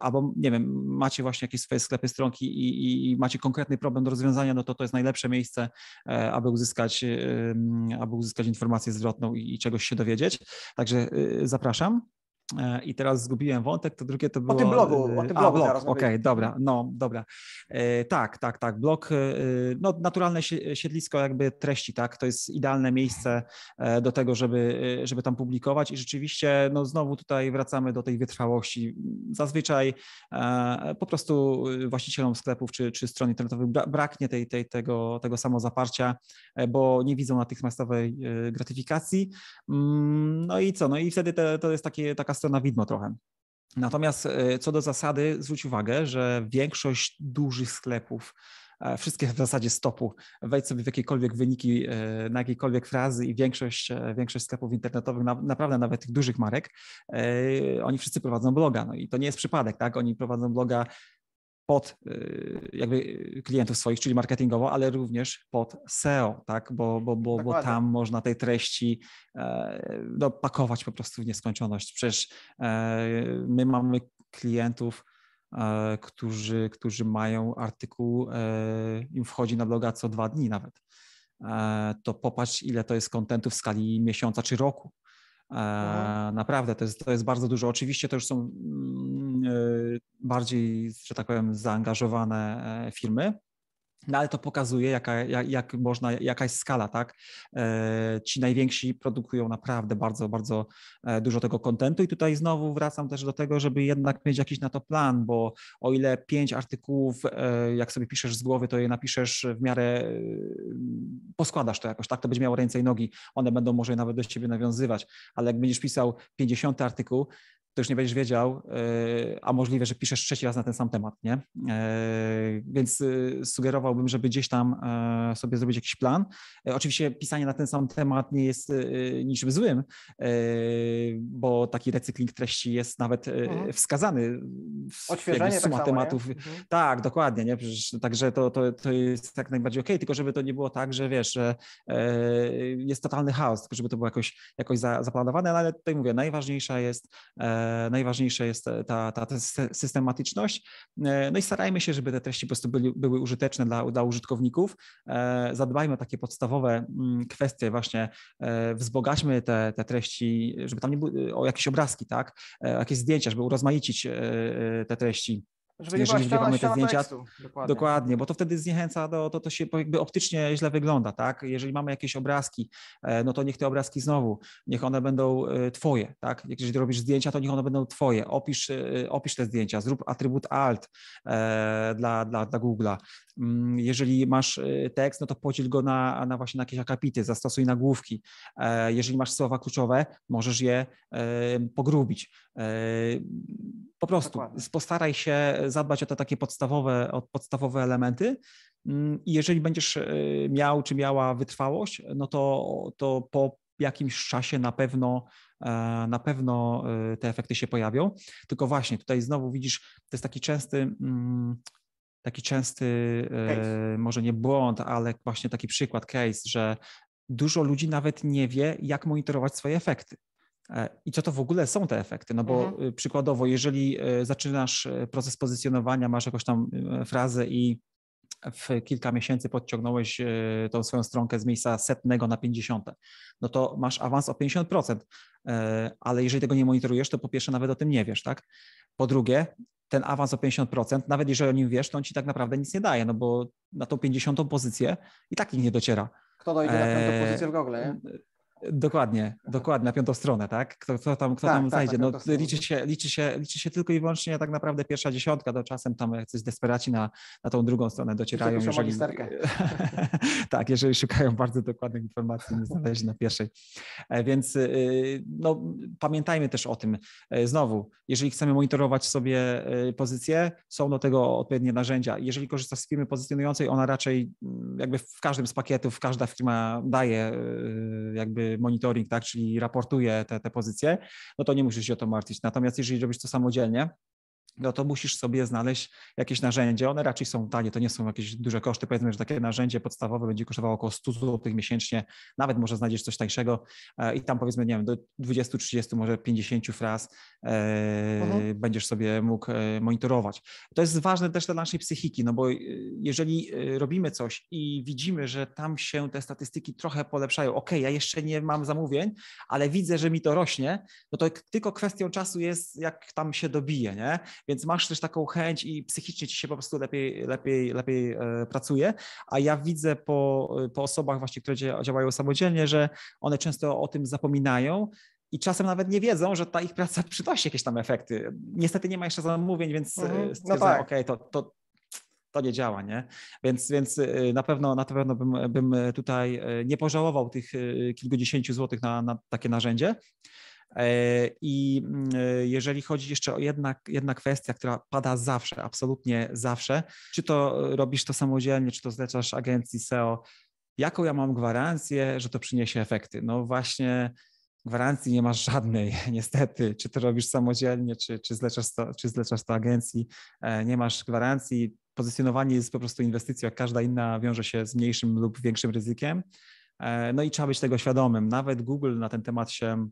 [SPEAKER 2] albo nie wiem, macie właśnie jakieś swoje sklepy, stronki i, i macie konkretny problem do rozwiązania, no to to jest najlepsze miejsce, e, aby uzyskać, e, aby uzyskać informację zwrotną i, i czegoś się dowiedzieć. Także zapraszam. E, i teraz zgubiłem wątek, to drugie to było... O tym blogu, o e, tym blogu blog, Okej, okay, dobra, no dobra. E, tak, tak, tak, blog, no naturalne siedlisko jakby treści, tak, to jest idealne miejsce do tego, żeby, żeby tam publikować i rzeczywiście, no znowu tutaj wracamy do tej wytrwałości. Zazwyczaj po prostu właścicielom sklepów czy, czy stron internetowych braknie tej, tej, tego, tego samozaparcia, bo nie widzą natychmiastowej gratyfikacji. Mm, no i co, no i wtedy te, to jest takie, taka miasta na widmo trochę. Natomiast e, co do zasady, zwróć uwagę, że większość dużych sklepów, e, wszystkie w zasadzie stopu, wejdź sobie w jakiekolwiek wyniki, e, na jakiekolwiek frazy i większość, większość sklepów internetowych, naprawdę nawet tych dużych marek, oni wszyscy prowadzą bloga. No i to nie jest przypadek, tak? Oni prowadzą bloga pod y, jakby y, klientów swoich, czyli marketingowo, ale również pod SEO, tak? Bo, bo, bo, bo tam można tej treści e, no, pakować po prostu w nieskończoność. Przecież e, my mamy klientów, e, którzy, którzy mają artykuł, im wchodzi na bloga co dwa dni nawet. To popatrz, ile to jest kontentu w skali miesiąca czy roku. E, naprawdę, to jest, to jest bardzo dużo. Oczywiście to już są mm, e, bardziej, że tak powiem, zaangażowane e, firmy, no ale to pokazuje, jaka, jak, jak można, jaka jest skala, tak? E, ci najwięksi produkują naprawdę bardzo, bardzo e, dużo tego kontentu i tutaj znowu wracam też do tego, żeby jednak mieć jakiś na to plan, bo o ile pięć artykułów, e, jak sobie piszesz z głowy, to je napiszesz w miarę, poskładasz to jakoś, tak? To będzie miało ręce i nogi, one będą może nawet do siebie nawiązywać, ale jak będziesz pisał 50 artykuł, to już nie będziesz wiedział, e, a możliwe, że piszesz trzeci raz na ten sam temat, nie? E, więc e, sugerowałbym, żeby gdzieś tam sobie zrobić jakiś plan. Oczywiście pisanie na ten sam temat nie jest niczym złym, bo taki recykling treści jest nawet mhm. wskazany. W Odświeżenie suma tak tematów. Mhm. Tak, dokładnie, nie? No, także to, to, to jest jak najbardziej okej, okay, tylko żeby to nie było tak, że wiesz, że jest totalny chaos, tylko żeby to było jakoś, jakoś zaplanowane, no, ale tutaj mówię, najważniejsza jest najważniejsza jest e, ta, ta, ta systematyczność. E, no i starajmy się, żeby te treści po prostu byli, były użyteczne dla, dla użytkowników. E, zadbajmy o takie podstawowe mm, kwestie właśnie, wzbogaćmy te, te treści, żeby tam nie były o jakieś obrazki, tak, jakieś zdjęcia, żeby urozmaicić te treści. Żeby jeżeli nie ściana, ściana zdjęcia, dokładnie. dokładnie. bo to wtedy zniechęca do, to, to się jakby optycznie źle wygląda, tak? Jeżeli mamy jakieś obrazki, e, no to niech te obrazki znowu, niech one będą e, twoje, tak? Jeżeli robisz zdjęcia, to niech one będą twoje. Opisz, e, opisz te zdjęcia, zrób atrybut alt dla, dla, dla Google'a. Mm, jeżeli masz tekst, no to podziel go na, na właśnie na jakieś akapity, zastosuj nagłówki. Jeżeli masz słowa kluczowe, możesz je pogrubić. E, po prostu Dokładnie. postaraj się zadbać o te takie podstawowe, o podstawowe elementy. Mm, I jeżeli będziesz e, miał czy miała wytrwałość, no to, to po jakimś czasie na pewno, e, na pewno te efekty się pojawią. Tylko właśnie tutaj znowu widzisz, to jest taki częsty, mm, taki częsty, case. może nie błąd, ale właśnie taki przykład, case, że dużo ludzi nawet nie wie, jak monitorować swoje efekty. E, I co to w ogóle są te efekty? No bo mhm. Y, przykładowo, jeżeli y, zaczynasz y, proces pozycjonowania, masz jakąś tam frazę i w kilka miesięcy podciągnąłeś tą swoją stronkę z miejsca setnego na pięćdziesiąte, no to masz awans o 50%, e, ale jeżeli tego nie monitorujesz, to po pierwsze nawet o tym nie wiesz, tak? Po drugie, ten awans o 50%, nawet jeżeli o nim wiesz, to on ci tak naprawdę nic nie daje, no bo na tą 50. pozycję i tak nikt nie dociera. Kto dojdzie na e, tę pozycję w Google, nie? Dokładnie, dokładnie, na piątą stronę, tak? Kto, kto tam, kto tak, tam tak, zajdzie? No, liczy, się, liczy, się, liczy się tylko i wyłącznie tak naprawdę pierwsza dziesiątka, do czasem tam jacyś desperaci na, na tą drugą stronę docierają. Jeżeli... tak, jeżeli szukają bardzo dokładnych informacji, nie znaleźli na pierwszej. E, więc y, no, pamiętajmy też o tym. E, znowu, jeżeli chcemy monitorować sobie y, pozycję, są do tego odpowiednie narzędzia. Jeżeli korzystasz z firmy pozycjonującej, ona raczej mm, jakby w każdym z pakietów, każda firma daje y, jakby monitoring, tak, czyli raportuje te, te pozycje, no to nie musisz się o to martwić. Natomiast jeżeli robisz to samodzielnie, no to musisz sobie znaleźć jakieś narzędzie. One raczej są tanie, to nie są jakieś duże koszty. Powiedzmy, że takie narzędzie podstawowe będzie kosztowało około 100 zł miesięcznie, nawet może znajdziesz coś tańszego e, i tam powiedzmy, nie wiem, do 20, 30, może 50 fraz e, mhm. będziesz sobie mógł e, monitorować. To jest ważne też dla naszej psychiki, no bo jeżeli robimy coś i widzimy, że tam się te statystyki trochę polepszają, ok, ja jeszcze nie mam zamówień, ale widzę, że mi to rośnie, no to tylko kwestią czasu jest, jak tam się dobije, nie? więc masz też taką chęć i psychicznie ci się po prostu lepiej, lepiej, lepiej e, pracuje, a ja widzę po, po osobach właśnie, które działają samodzielnie, że one często o tym zapominają, i czasem nawet nie wiedzą, że ta ich praca przynosi jakieś tam efekty. Niestety nie ma jeszcze zamówień, więc e, mhm. no stwierdzam: no tak. okej, okay, to, to, to nie działa, nie? Więc, więc e, na pewno, na pewno bym, bym tutaj nie pożałował tych kilkudziesięciu złotych na, na takie narzędzie. E, I mm, e, jeżeli chodzi jeszcze o jedna, jedna kwestia, która pada zawsze, absolutnie zawsze, czy to e, robisz to samodzielnie, czy to zlecasz agencji SEO, jaką ja mam gwarancję, że to przyniesie efekty? No właśnie gwarancji nie masz żadnej, niestety. Czy to robisz samodzielnie, czy, czy, zlecasz, to, czy zlecasz to agencji, nie masz gwarancji. Pozycjonowanie jest po prostu inwestycją, jak każda inna wiąże się z mniejszym lub większym ryzykiem. No i trzeba być tego świadomym. Nawet Google na ten temat się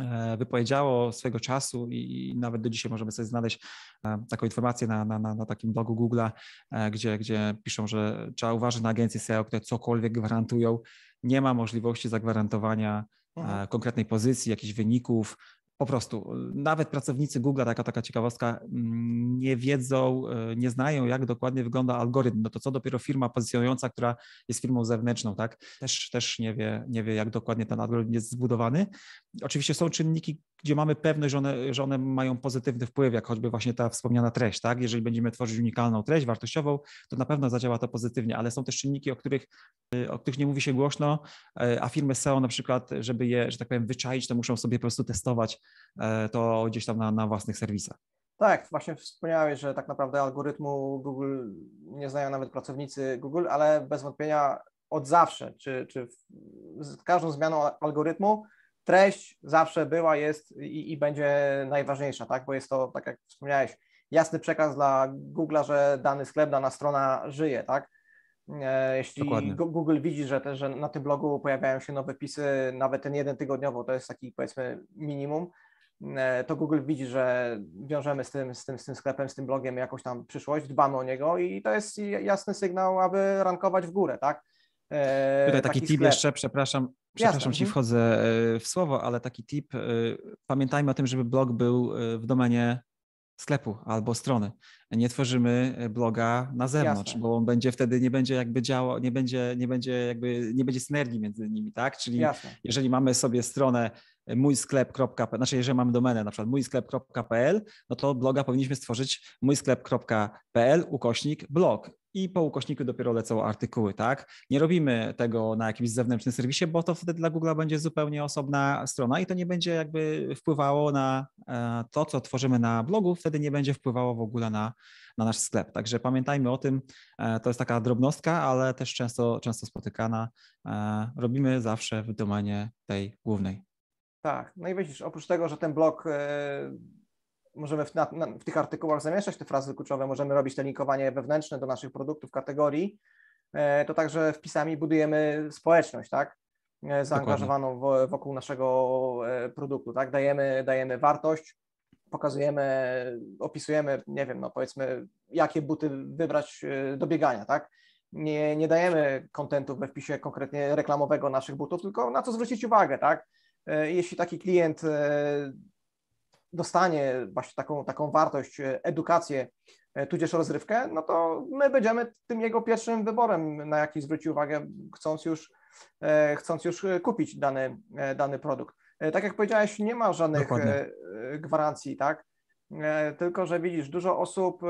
[SPEAKER 2] E, wypowiedziało swego czasu i nawet do dzisiaj możemy sobie znaleźć e, taką informację na, na, na takim blogu Google'a, e, gdzie, gdzie piszą, że trzeba uważać na agencje SEO, które cokolwiek gwarantują. Nie ma możliwości zagwarantowania mhm. konkretnej pozycji, jakichś wyników, po prostu nawet pracownicy Google, taka, taka ciekawostka, mm, nie wiedzą, nie znają, jak dokładnie wygląda algorytm. No to co dopiero firma pozycjonująca, która jest firmą zewnętrzną, tak? Też, też nie, wie, nie wie, jak dokładnie ten algorytm jest zbudowany. Oczywiście są czynniki, gdzie mamy pewność, że one, że one mają pozytywny wpływ, jak choćby właśnie ta wspomniana treść, tak? Jeżeli będziemy tworzyć unikalną treść, wartościową, to na pewno zadziała to pozytywnie, ale są też czynniki, o których, o których nie mówi się głośno, e, a firmy SEO na przykład, żeby je, że tak powiem, wyczaić, to muszą sobie po prostu testować e, to gdzieś tam na, na własnych serwisach.
[SPEAKER 1] Tak, właśnie wspomniałeś, że tak naprawdę algorytmu Google nie znają nawet pracownicy Google, ale bez wątpienia od zawsze, czy, czy z każdą zmianą algorytmu treść zawsze była, jest i, i będzie najważniejsza, tak? Bo jest to, tak jak wspomniałeś, jasny przekaz dla Google'a, że dany sklep, dana strona żyje, tak? E, jeśli Dokładnie. Google widzi, że, te, że na tym blogu pojawiają się nowe pisy, nawet ten jeden tygodniowo, to jest taki powiedzmy minimum, e, to Google widzi, że wiążemy z tym, z tym, z tym sklepem, z tym blogiem jakąś tam przyszłość, dbamy o niego i to jest jasny sygnał, aby rankować w górę, tak? E, Tutaj taki, taki tip jeszcze,
[SPEAKER 2] przepraszam, przepraszam Jasne. ci mhm. wchodzę e, w słowo, ale taki tip, e, pamiętajmy o tym, żeby blog był w domenie sklepu albo strony. Nie tworzymy bloga na zewnątrz, Jasne. bo on będzie wtedy nie będzie jakby działał, nie będzie, nie będzie jakby nie będzie synergii między nimi, tak? Czyli Jasne. jeżeli mamy sobie stronę mój sklep.pl, znaczy jeżeli mamy domenę na przykład mój sklep.pl, no to bloga powinniśmy stworzyć mój sklep.pl ukośnik blog i po ukośniku dopiero lecą artykuły, tak? Nie robimy tego na jakimś zewnętrznym serwisie, bo to wtedy dla Googlea będzie zupełnie osobna strona i to nie będzie jakby wpływało na e, to, co tworzymy na blogu, wtedy nie będzie wpływało w ogóle na, na nasz sklep. Także pamiętajmy o tym, e, to jest taka drobnostka, ale też często, często spotykana. E, robimy zawsze w domenie tej głównej.
[SPEAKER 1] Tak, no i wiesz, oprócz tego, że ten blog możemy w, na, na, w, tych artykułach zamieszczać te frazy kluczowe, możemy robić te linkowanie wewnętrzne do naszych produktów, kategorii, e, to także wpisami budujemy społeczność, tak? E, zaangażowaną wokół naszego e, produktu, tak? Dajemy, dajemy wartość, pokazujemy, opisujemy, nie wiem, no powiedzmy, jakie buty wybrać do biegania, tak? Nie, nie dajemy kontentu we wpisie konkretnie reklamowego naszych butów, tylko na co zwrócić uwagę, tak? Jeśli taki klient dostanie właśnie taką, taką wartość, e, edukację, e, tudzież rozrywkę, no to my będziemy tym jego pierwszym wyborem, na jaki zwróci uwagę, chcąc już, e, chcąc już kupić dany, dany produkt. Tak jak powiedziałeś, nie ma żadnych Dokładnie. gwarancji, tak? Tylko, że widzisz, dużo osób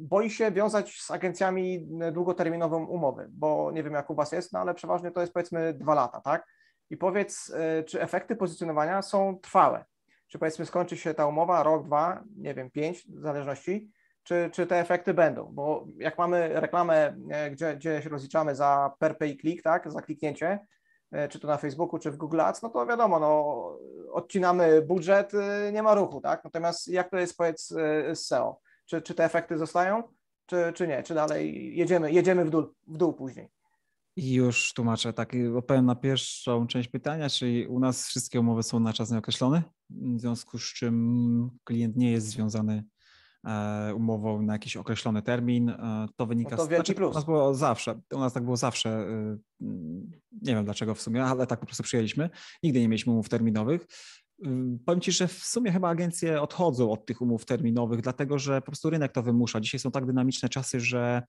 [SPEAKER 1] boi się wiązać z agencjami długoterminową umowy, bo nie wiem jak u Was jest, no ale przeważnie to jest powiedzmy dwa lata, tak? I powiedz, czy efekty pozycjonowania są trwałe? Czy powiedzmy skończy się ta umowa rok, dwa, nie wiem, pięć, w zależności, czy, czy te efekty będą? Bo jak mamy reklamę, e, gdzie, gdzie się rozliczamy za per pay click, tak, za kliknięcie, e, czy to na Facebooku, czy w Google Ads, no to wiadomo, no, odcinamy budżet, e, nie ma ruchu, tak? Natomiast jak to jest powiedz z SEO? Czy, czy te efekty zostają, czy, czy nie? Czy dalej jedziemy, jedziemy w dół, w dół później?
[SPEAKER 2] I już tłumaczę, tak, odpowiem na pierwszą część pytania, czyli u nas wszystkie umowy są na czas nieokreślony, w związku z czym klient nie jest związany e, umową na jakiś określony termin. E, to wynika no to z znaczy, plus. U nas było zawsze, u nas tak było zawsze, y, mm, nie wiem dlaczego w sumie, ale tak po prostu przyjęliśmy. Nigdy nie mieliśmy umów terminowych. Y, powiem Ci, że w sumie chyba agencje odchodzą od tych umów terminowych, dlatego że po prostu rynek to wymusza. Dzisiaj są tak dynamiczne czasy, że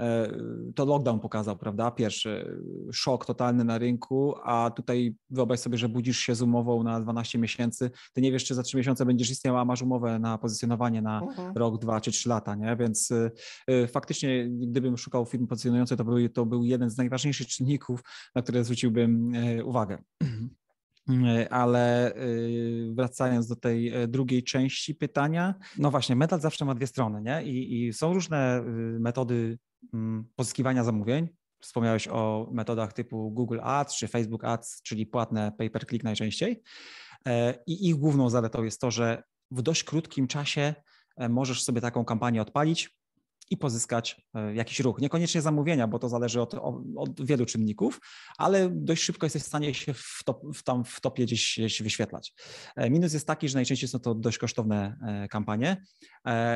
[SPEAKER 2] E, to lockdown pokazał, prawda? Pierwszy szok totalny na rynku, a tutaj wyobraź sobie, że budzisz się z umową na 12 miesięcy. Ty nie wiesz, czy za 3 miesiące będziesz istniał, a masz umowę na pozycjonowanie na mhm. rok, dwa czy trzy lata, nie? Więc y, y, faktycznie, gdybym szukał firm pozycjonującej, to był, to był jeden z najważniejszych czynników, na które zwróciłbym e, uwagę. Mhm. E, ale y, wracając do tej drugiej części pytania, no właśnie, metal zawsze ma dwie strony, nie? I, i są różne metody Mm, pozyskiwania zamówień. Wspomniałeś o metodach typu Google Ads czy Facebook Ads, czyli płatne pay-per-click najczęściej. E, I ich główną zaletą jest to, że w dość krótkim czasie e, możesz sobie taką kampanię odpalić, i pozyskać e, jakiś ruch. Niekoniecznie zamówienia, bo to zależy od, od wielu czynników, ale dość szybko jesteś w stanie się w, top, w tam w topie gdzieś się wyświetlać. E, minus jest taki, że najczęściej są to dość kosztowne e, kampanie,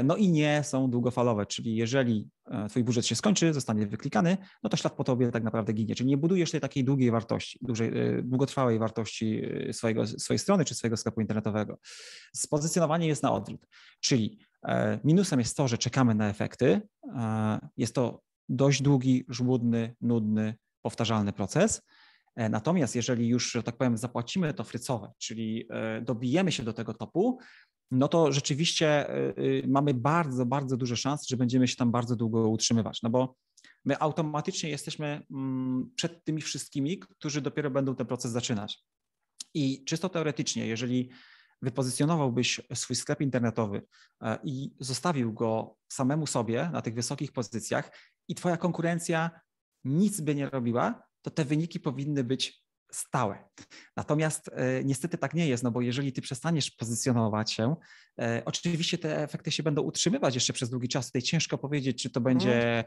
[SPEAKER 2] no i nie są długofalowe, czyli jeżeli twój budżet się skończy, zostanie wyklikany, no to ślad po tobie tak naprawdę ginie. Czyli nie budujesz tej takiej długiej wartości, dużej, długotrwałej wartości swojego, swojej strony czy swojego sklepu internetowego. Spozycjonowanie jest na odwrót, czyli E, minusem jest to, że czekamy na efekty. E, jest to dość długi, żmudny, nudny, powtarzalny proces. E, natomiast jeżeli już, że tak powiem, zapłacimy to frycowe, czyli dobijemy się do tego topu, no to rzeczywiście y, mamy bardzo, bardzo duże szanse, że będziemy się tam bardzo długo utrzymywać, no bo my automatycznie jesteśmy mm, przed tymi wszystkimi, którzy dopiero będą ten proces zaczynać. I czysto teoretycznie, jeżeli wypozycjonowałbyś swój sklep internetowy e, i zostawił go samemu sobie na tych wysokich pozycjach i twoja konkurencja nic by nie robiła, to te wyniki powinny być stałe. Natomiast e, niestety tak nie jest, no bo jeżeli ty przestaniesz pozycjonować się, e, oczywiście te efekty się będą utrzymywać jeszcze przez długi czas. Tutaj ciężko powiedzieć, czy to mhm. będzie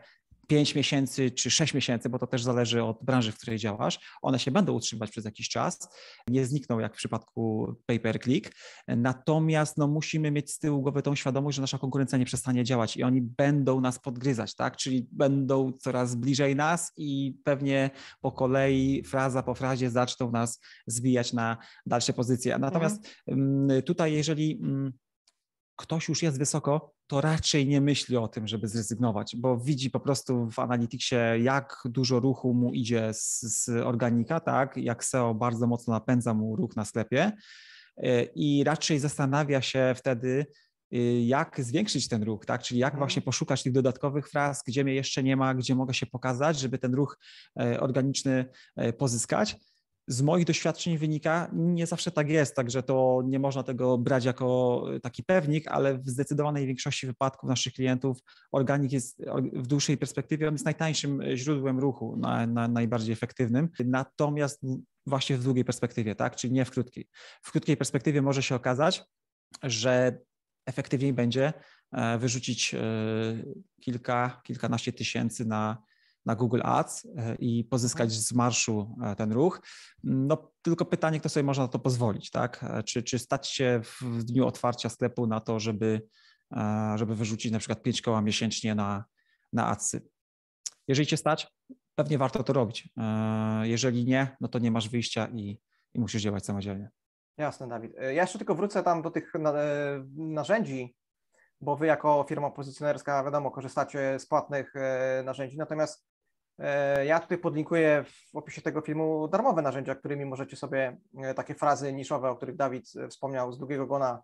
[SPEAKER 2] 5 miesięcy czy 6 miesięcy, bo to też zależy od branży, w której działasz, one się będą utrzymywać przez jakiś czas, nie znikną jak w przypadku pay per click. Natomiast no, musimy mieć z tyłu głowy tą świadomość, że nasza konkurencja nie przestanie działać i oni będą nas podgryzać, tak? Czyli będą coraz bliżej nas i pewnie po kolei, fraza po frazie zaczną nas zbijać na dalsze pozycje. Natomiast mhm. Mm, tutaj, jeżeli mm, ktoś już jest wysoko, to raczej nie myśli o tym, żeby zrezygnować, bo widzi po prostu w Analyticsie, jak dużo ruchu mu idzie z, z organika, tak, jak SEO bardzo mocno napędza mu ruch na sklepie e, i raczej zastanawia się wtedy, y, jak zwiększyć ten ruch, tak? Czyli jak mhm. właśnie poszukać tych dodatkowych fraz, gdzie mnie jeszcze nie ma, gdzie mogę się pokazać, żeby ten ruch e, organiczny e, pozyskać z moich doświadczeń wynika, nie zawsze tak jest, także to nie można tego brać jako e, taki pewnik, ale w zdecydowanej większości wypadków naszych klientów organik jest w dłuższej perspektywie, on jest najtańszym e, źródłem ruchu, na, na najbardziej efektywnym. Natomiast właśnie w długiej perspektywie, tak, czyli nie w krótkiej. W krótkiej perspektywie może się okazać, że efektywniej będzie e, wyrzucić kilka, kilkanaście tysięcy na na Google Ads e, i pozyskać mhm. z marszu e, ten ruch. No, tylko pytanie, kto sobie może na to pozwolić, tak? E, czy, czy stać się w dniu otwarcia sklepu na to, żeby, żeby wyrzucić na przykład 5 koła miesięcznie na, na adsy? Jeżeli cię stać, pewnie warto to robić. Jeżeli nie, no to nie masz wyjścia i, i
[SPEAKER 1] musisz działać samodzielnie. Jasne, Dawid. Ja jeszcze tylko wrócę tam do tych narzędzi, bo wy jako firma pozycjonerska, wiadomo, korzystacie z płatnych narzędzi, natomiast E, ja tutaj podlinkuję w opisie tego filmu darmowe narzędzia, którymi możecie sobie e, takie frazy niszowe, o których Dawid e, wspomniał z drugiego gona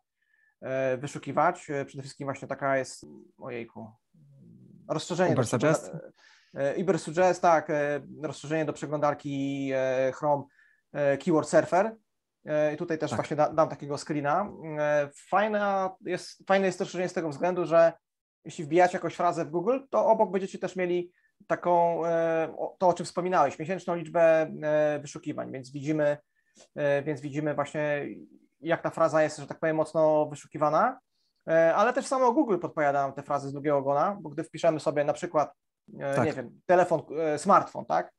[SPEAKER 1] wyszukiwać. Przede wszystkim właśnie taka jest, ojejku, rozszerzenie. Uber Suggest? Uber Suggest, tak, rozszerzenie do przeglądarki Chrome Keyword Surfer. I tutaj też tak. właśnie da, dam takiego screena. Fajne jest, fajne jest rozszerzenie z tego względu, że jeśli wbijacie jakąś frazę w Google, to obok będziecie też mieli taką, e, to o czym wspominałeś, miesięczną liczbę e, wyszukiwań, więc widzimy, e, więc widzimy właśnie jak ta fraza jest, że tak powiem, mocno wyszukiwana, ale też samo Google podpowiada nam te frazy z drugiego ogona, bo gdy wpiszemy sobie na przykład, tak. nie wiem, telefon, smartfon, tak,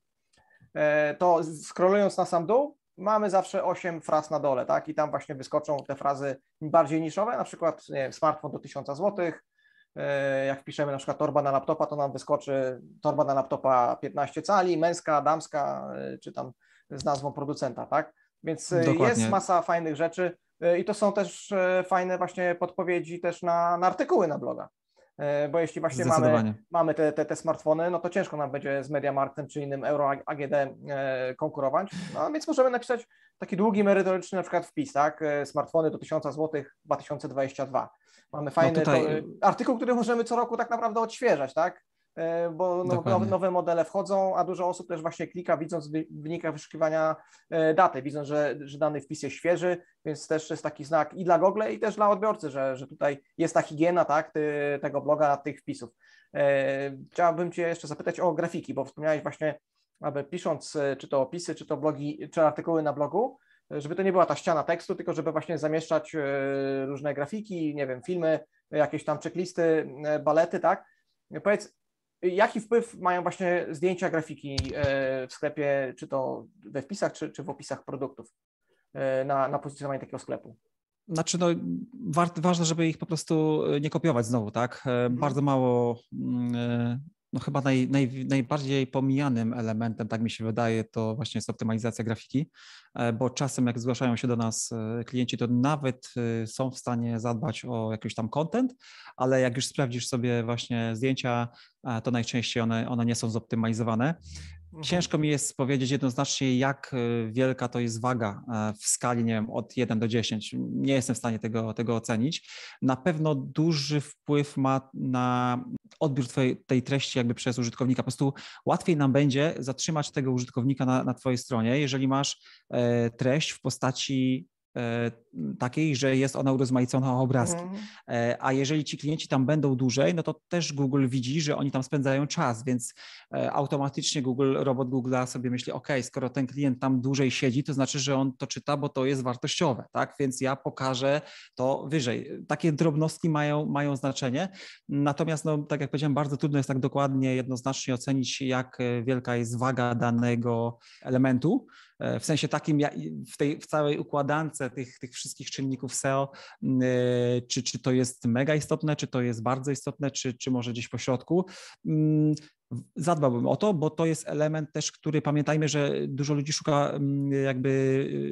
[SPEAKER 1] to scrollując na sam dół, mamy zawsze 8 fraz na dole, tak, i tam właśnie wyskoczą te frazy bardziej niszowe, na przykład, nie wiem, smartfon do 1000 złotych, E, jak wpiszemy na przykład torba na laptopa, to nam wyskoczy torba na laptopa 15 cali, męska, damska, e, czy tam z nazwą producenta, tak? Więc e, Dokładnie. jest masa fajnych rzeczy i to są też fajne właśnie podpowiedzi też na, na artykuły na blogach. E, bo jeśli właśnie mamy, mamy te, te, te smartfony, no to ciężko nam będzie z MediaMarktem czy innym Euro AGD e, konkurować, no, więc możemy napisać taki długi, merytoryczny na przykład wpis, tak, e, smartfony do 1000 zł 2022. Mamy no fajny no tutaj... to, artykuł, który możemy co roku tak naprawdę odświeżać, tak, E, bo no, nowe modele wchodzą, a dużo osób też właśnie klika, widząc w wynikach wyszukiwania e, daty, widząc, że, że dany wpis jest świeży, więc też jest taki znak i dla Google, i też dla odbiorcy, że, że tutaj jest ta higiena tak, ty, tego bloga, tych wpisów. E, chciałbym Cię jeszcze zapytać o grafiki, bo wspomniałeś właśnie, aby pisząc czy to opisy, czy to blogi, czy artykuły na blogu, żeby to nie była ta ściana tekstu, tylko żeby właśnie zamieszczać różne grafiki, nie wiem, filmy, jakieś tam checklisty, balety, tak? Powiedz, Jaki wpływ mają właśnie zdjęcia, grafiki e, w sklepie, czy to we wpisach, czy, czy w opisach produktów e, na, na pozycjonowanie takiego sklepu?
[SPEAKER 2] Znaczy, no, wa ważne, żeby ich po prostu e, nie kopiować znowu, tak? Mhm. Bardzo mało mm, no chyba naj, naj, najbardziej pomijanym elementem, tak mi się wydaje, to właśnie jest optymalizacja grafiki, e, bo czasem jak zgłaszają się do nas e, klienci, to nawet e, są w stanie zadbać o jakiś tam content, ale jak już sprawdzisz sobie właśnie zdjęcia, to najczęściej one, one nie są zoptymalizowane. Mhm. Ciężko mi jest powiedzieć jednoznacznie, jak e, wielka to jest waga e, w skali, nie wiem, od 1 do 10. Nie jestem w stanie tego, tego ocenić. Na pewno duży wpływ ma na odbiór twojej, tej treści jakby przez użytkownika. Po prostu łatwiej nam będzie zatrzymać tego użytkownika na, na twojej stronie, jeżeli masz e, treść w postaci E, takiej, że jest ona urozmaicona obrazki. Mhm. E, a jeżeli ci klienci tam będą dłużej, no to też Google widzi, że oni tam spędzają czas, więc e, automatycznie Google, robot Google'a sobie myśli, ok, skoro ten klient tam dłużej siedzi, to znaczy, że on to czyta, bo to jest wartościowe, tak? Więc ja pokażę to wyżej. Takie drobnostki mają, mają znaczenie, natomiast no, tak jak powiedziałem, bardzo trudno jest tak dokładnie, jednoznacznie ocenić, jak wielka jest waga danego elementu, E, w sensie takim w tej w całej układance tych, tych wszystkich czynników SEO, e, czy, czy to jest mega istotne, czy to jest bardzo istotne, czy, czy może gdzieś pośrodku zadbałbym o to, bo to jest element też, który pamiętajmy, że dużo ludzi szuka jakby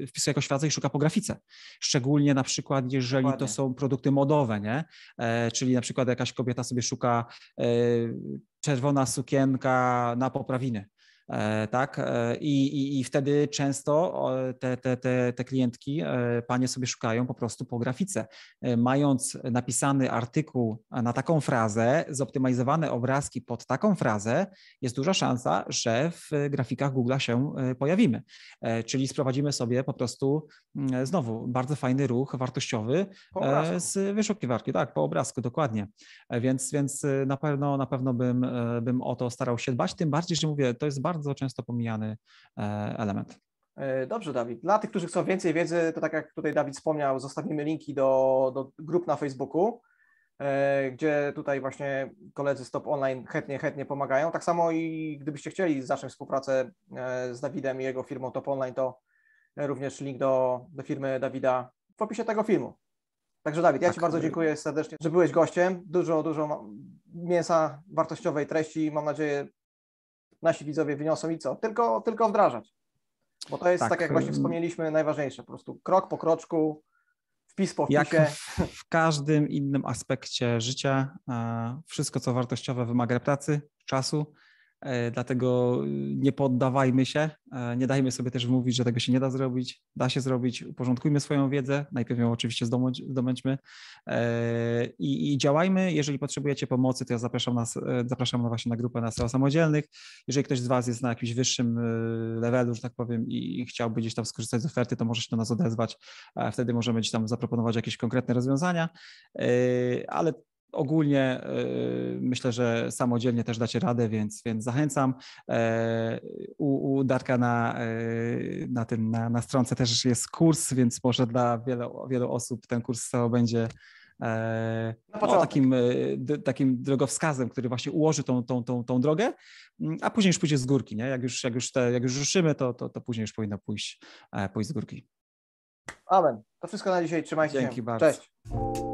[SPEAKER 2] e, wpisuje jako świadca i szuka po grafice. Szczególnie na przykład, jeżeli Dokładnie. to są produkty modowe, nie? E, czyli na przykład jakaś kobieta sobie szuka e, czerwona sukienka na poprawiny E, tak? E, I, i, i wtedy często te, te, te, te klientki, e, panie sobie szukają po prostu po grafice. Mając napisany artykuł na taką frazę, zoptymalizowane obrazki pod taką frazę, jest duża szansa, że w grafikach Google się pojawimy. Czyli sprowadzimy sobie po prostu mm, znowu bardzo fajny ruch wartościowy z wyszukiwarki, tak, po obrazku, dokładnie. Więc, więc na pewno, na pewno bym, bym o to starał się dbać, tym bardziej, że mówię, to jest bardzo bardzo często pomijany e, element.
[SPEAKER 1] E, dobrze, Dawid. Dla tych, którzy chcą więcej wiedzy, to tak jak tutaj Dawid wspomniał, zostawimy linki do, do grup na Facebooku, e, gdzie tutaj właśnie koledzy Stop Online chętnie, chętnie pomagają. Tak samo i gdybyście chcieli zacząć współpracę z Dawidem i jego firmą Top Online, to również link do, do firmy Dawida w opisie tego filmu. Także Dawid, ja tak, Ci bardzo dziękuję serdecznie, że byłeś gościem. Dużo, dużo mięsa wartościowej treści. Mam nadzieję, nasi widzowie wyniosą i co? Tylko, tylko wdrażać. Bo to jest, tak, tak jak właśnie y, wspomnieliśmy, najważniejsze. Po prostu krok po kroczku, wpis po wpisie. Jak
[SPEAKER 2] w każdym innym aspekcie życia, e, wszystko co wartościowe wymaga pracy, czasu, E, dlatego y, nie poddawajmy się, e, nie dajmy sobie też mówić, że tego się nie da zrobić, da się zrobić, uporządkujmy swoją wiedzę, najpierw ją oczywiście zdobądźmy e, i, i działajmy. Jeżeli potrzebujecie pomocy, to ja zapraszam, nas, zapraszam właśnie na grupę na SEO samodzielnych. Jeżeli ktoś z Was jest na jakimś wyższym levelu, że tak powiem, i, chciałby gdzieś tam skorzystać z oferty, to może się do nas odezwać, wtedy możemy ci tam zaproponować jakieś konkretne rozwiązania, ale Ogólnie y, myślę, że samodzielnie też dacie radę, więc, więc zachęcam. E, u, u Darka na, y, na, tym, na, na stronce też jest kurs, więc może dla wielu, wielu osób ten kurs będzie e, no, takim, y, takim drogowskazem, który właśnie ułoży tą, tą, tą, tą drogę, mm, a później już pójdzie z górki. Nie? Jak, już, jak, już te, jak już ruszymy, to, to, to później już powinno pójść, e, pójść z górki.
[SPEAKER 1] Amen. To wszystko na dzisiaj. Trzymajcie Dzięki się. Dzięki bardzo. Cześć.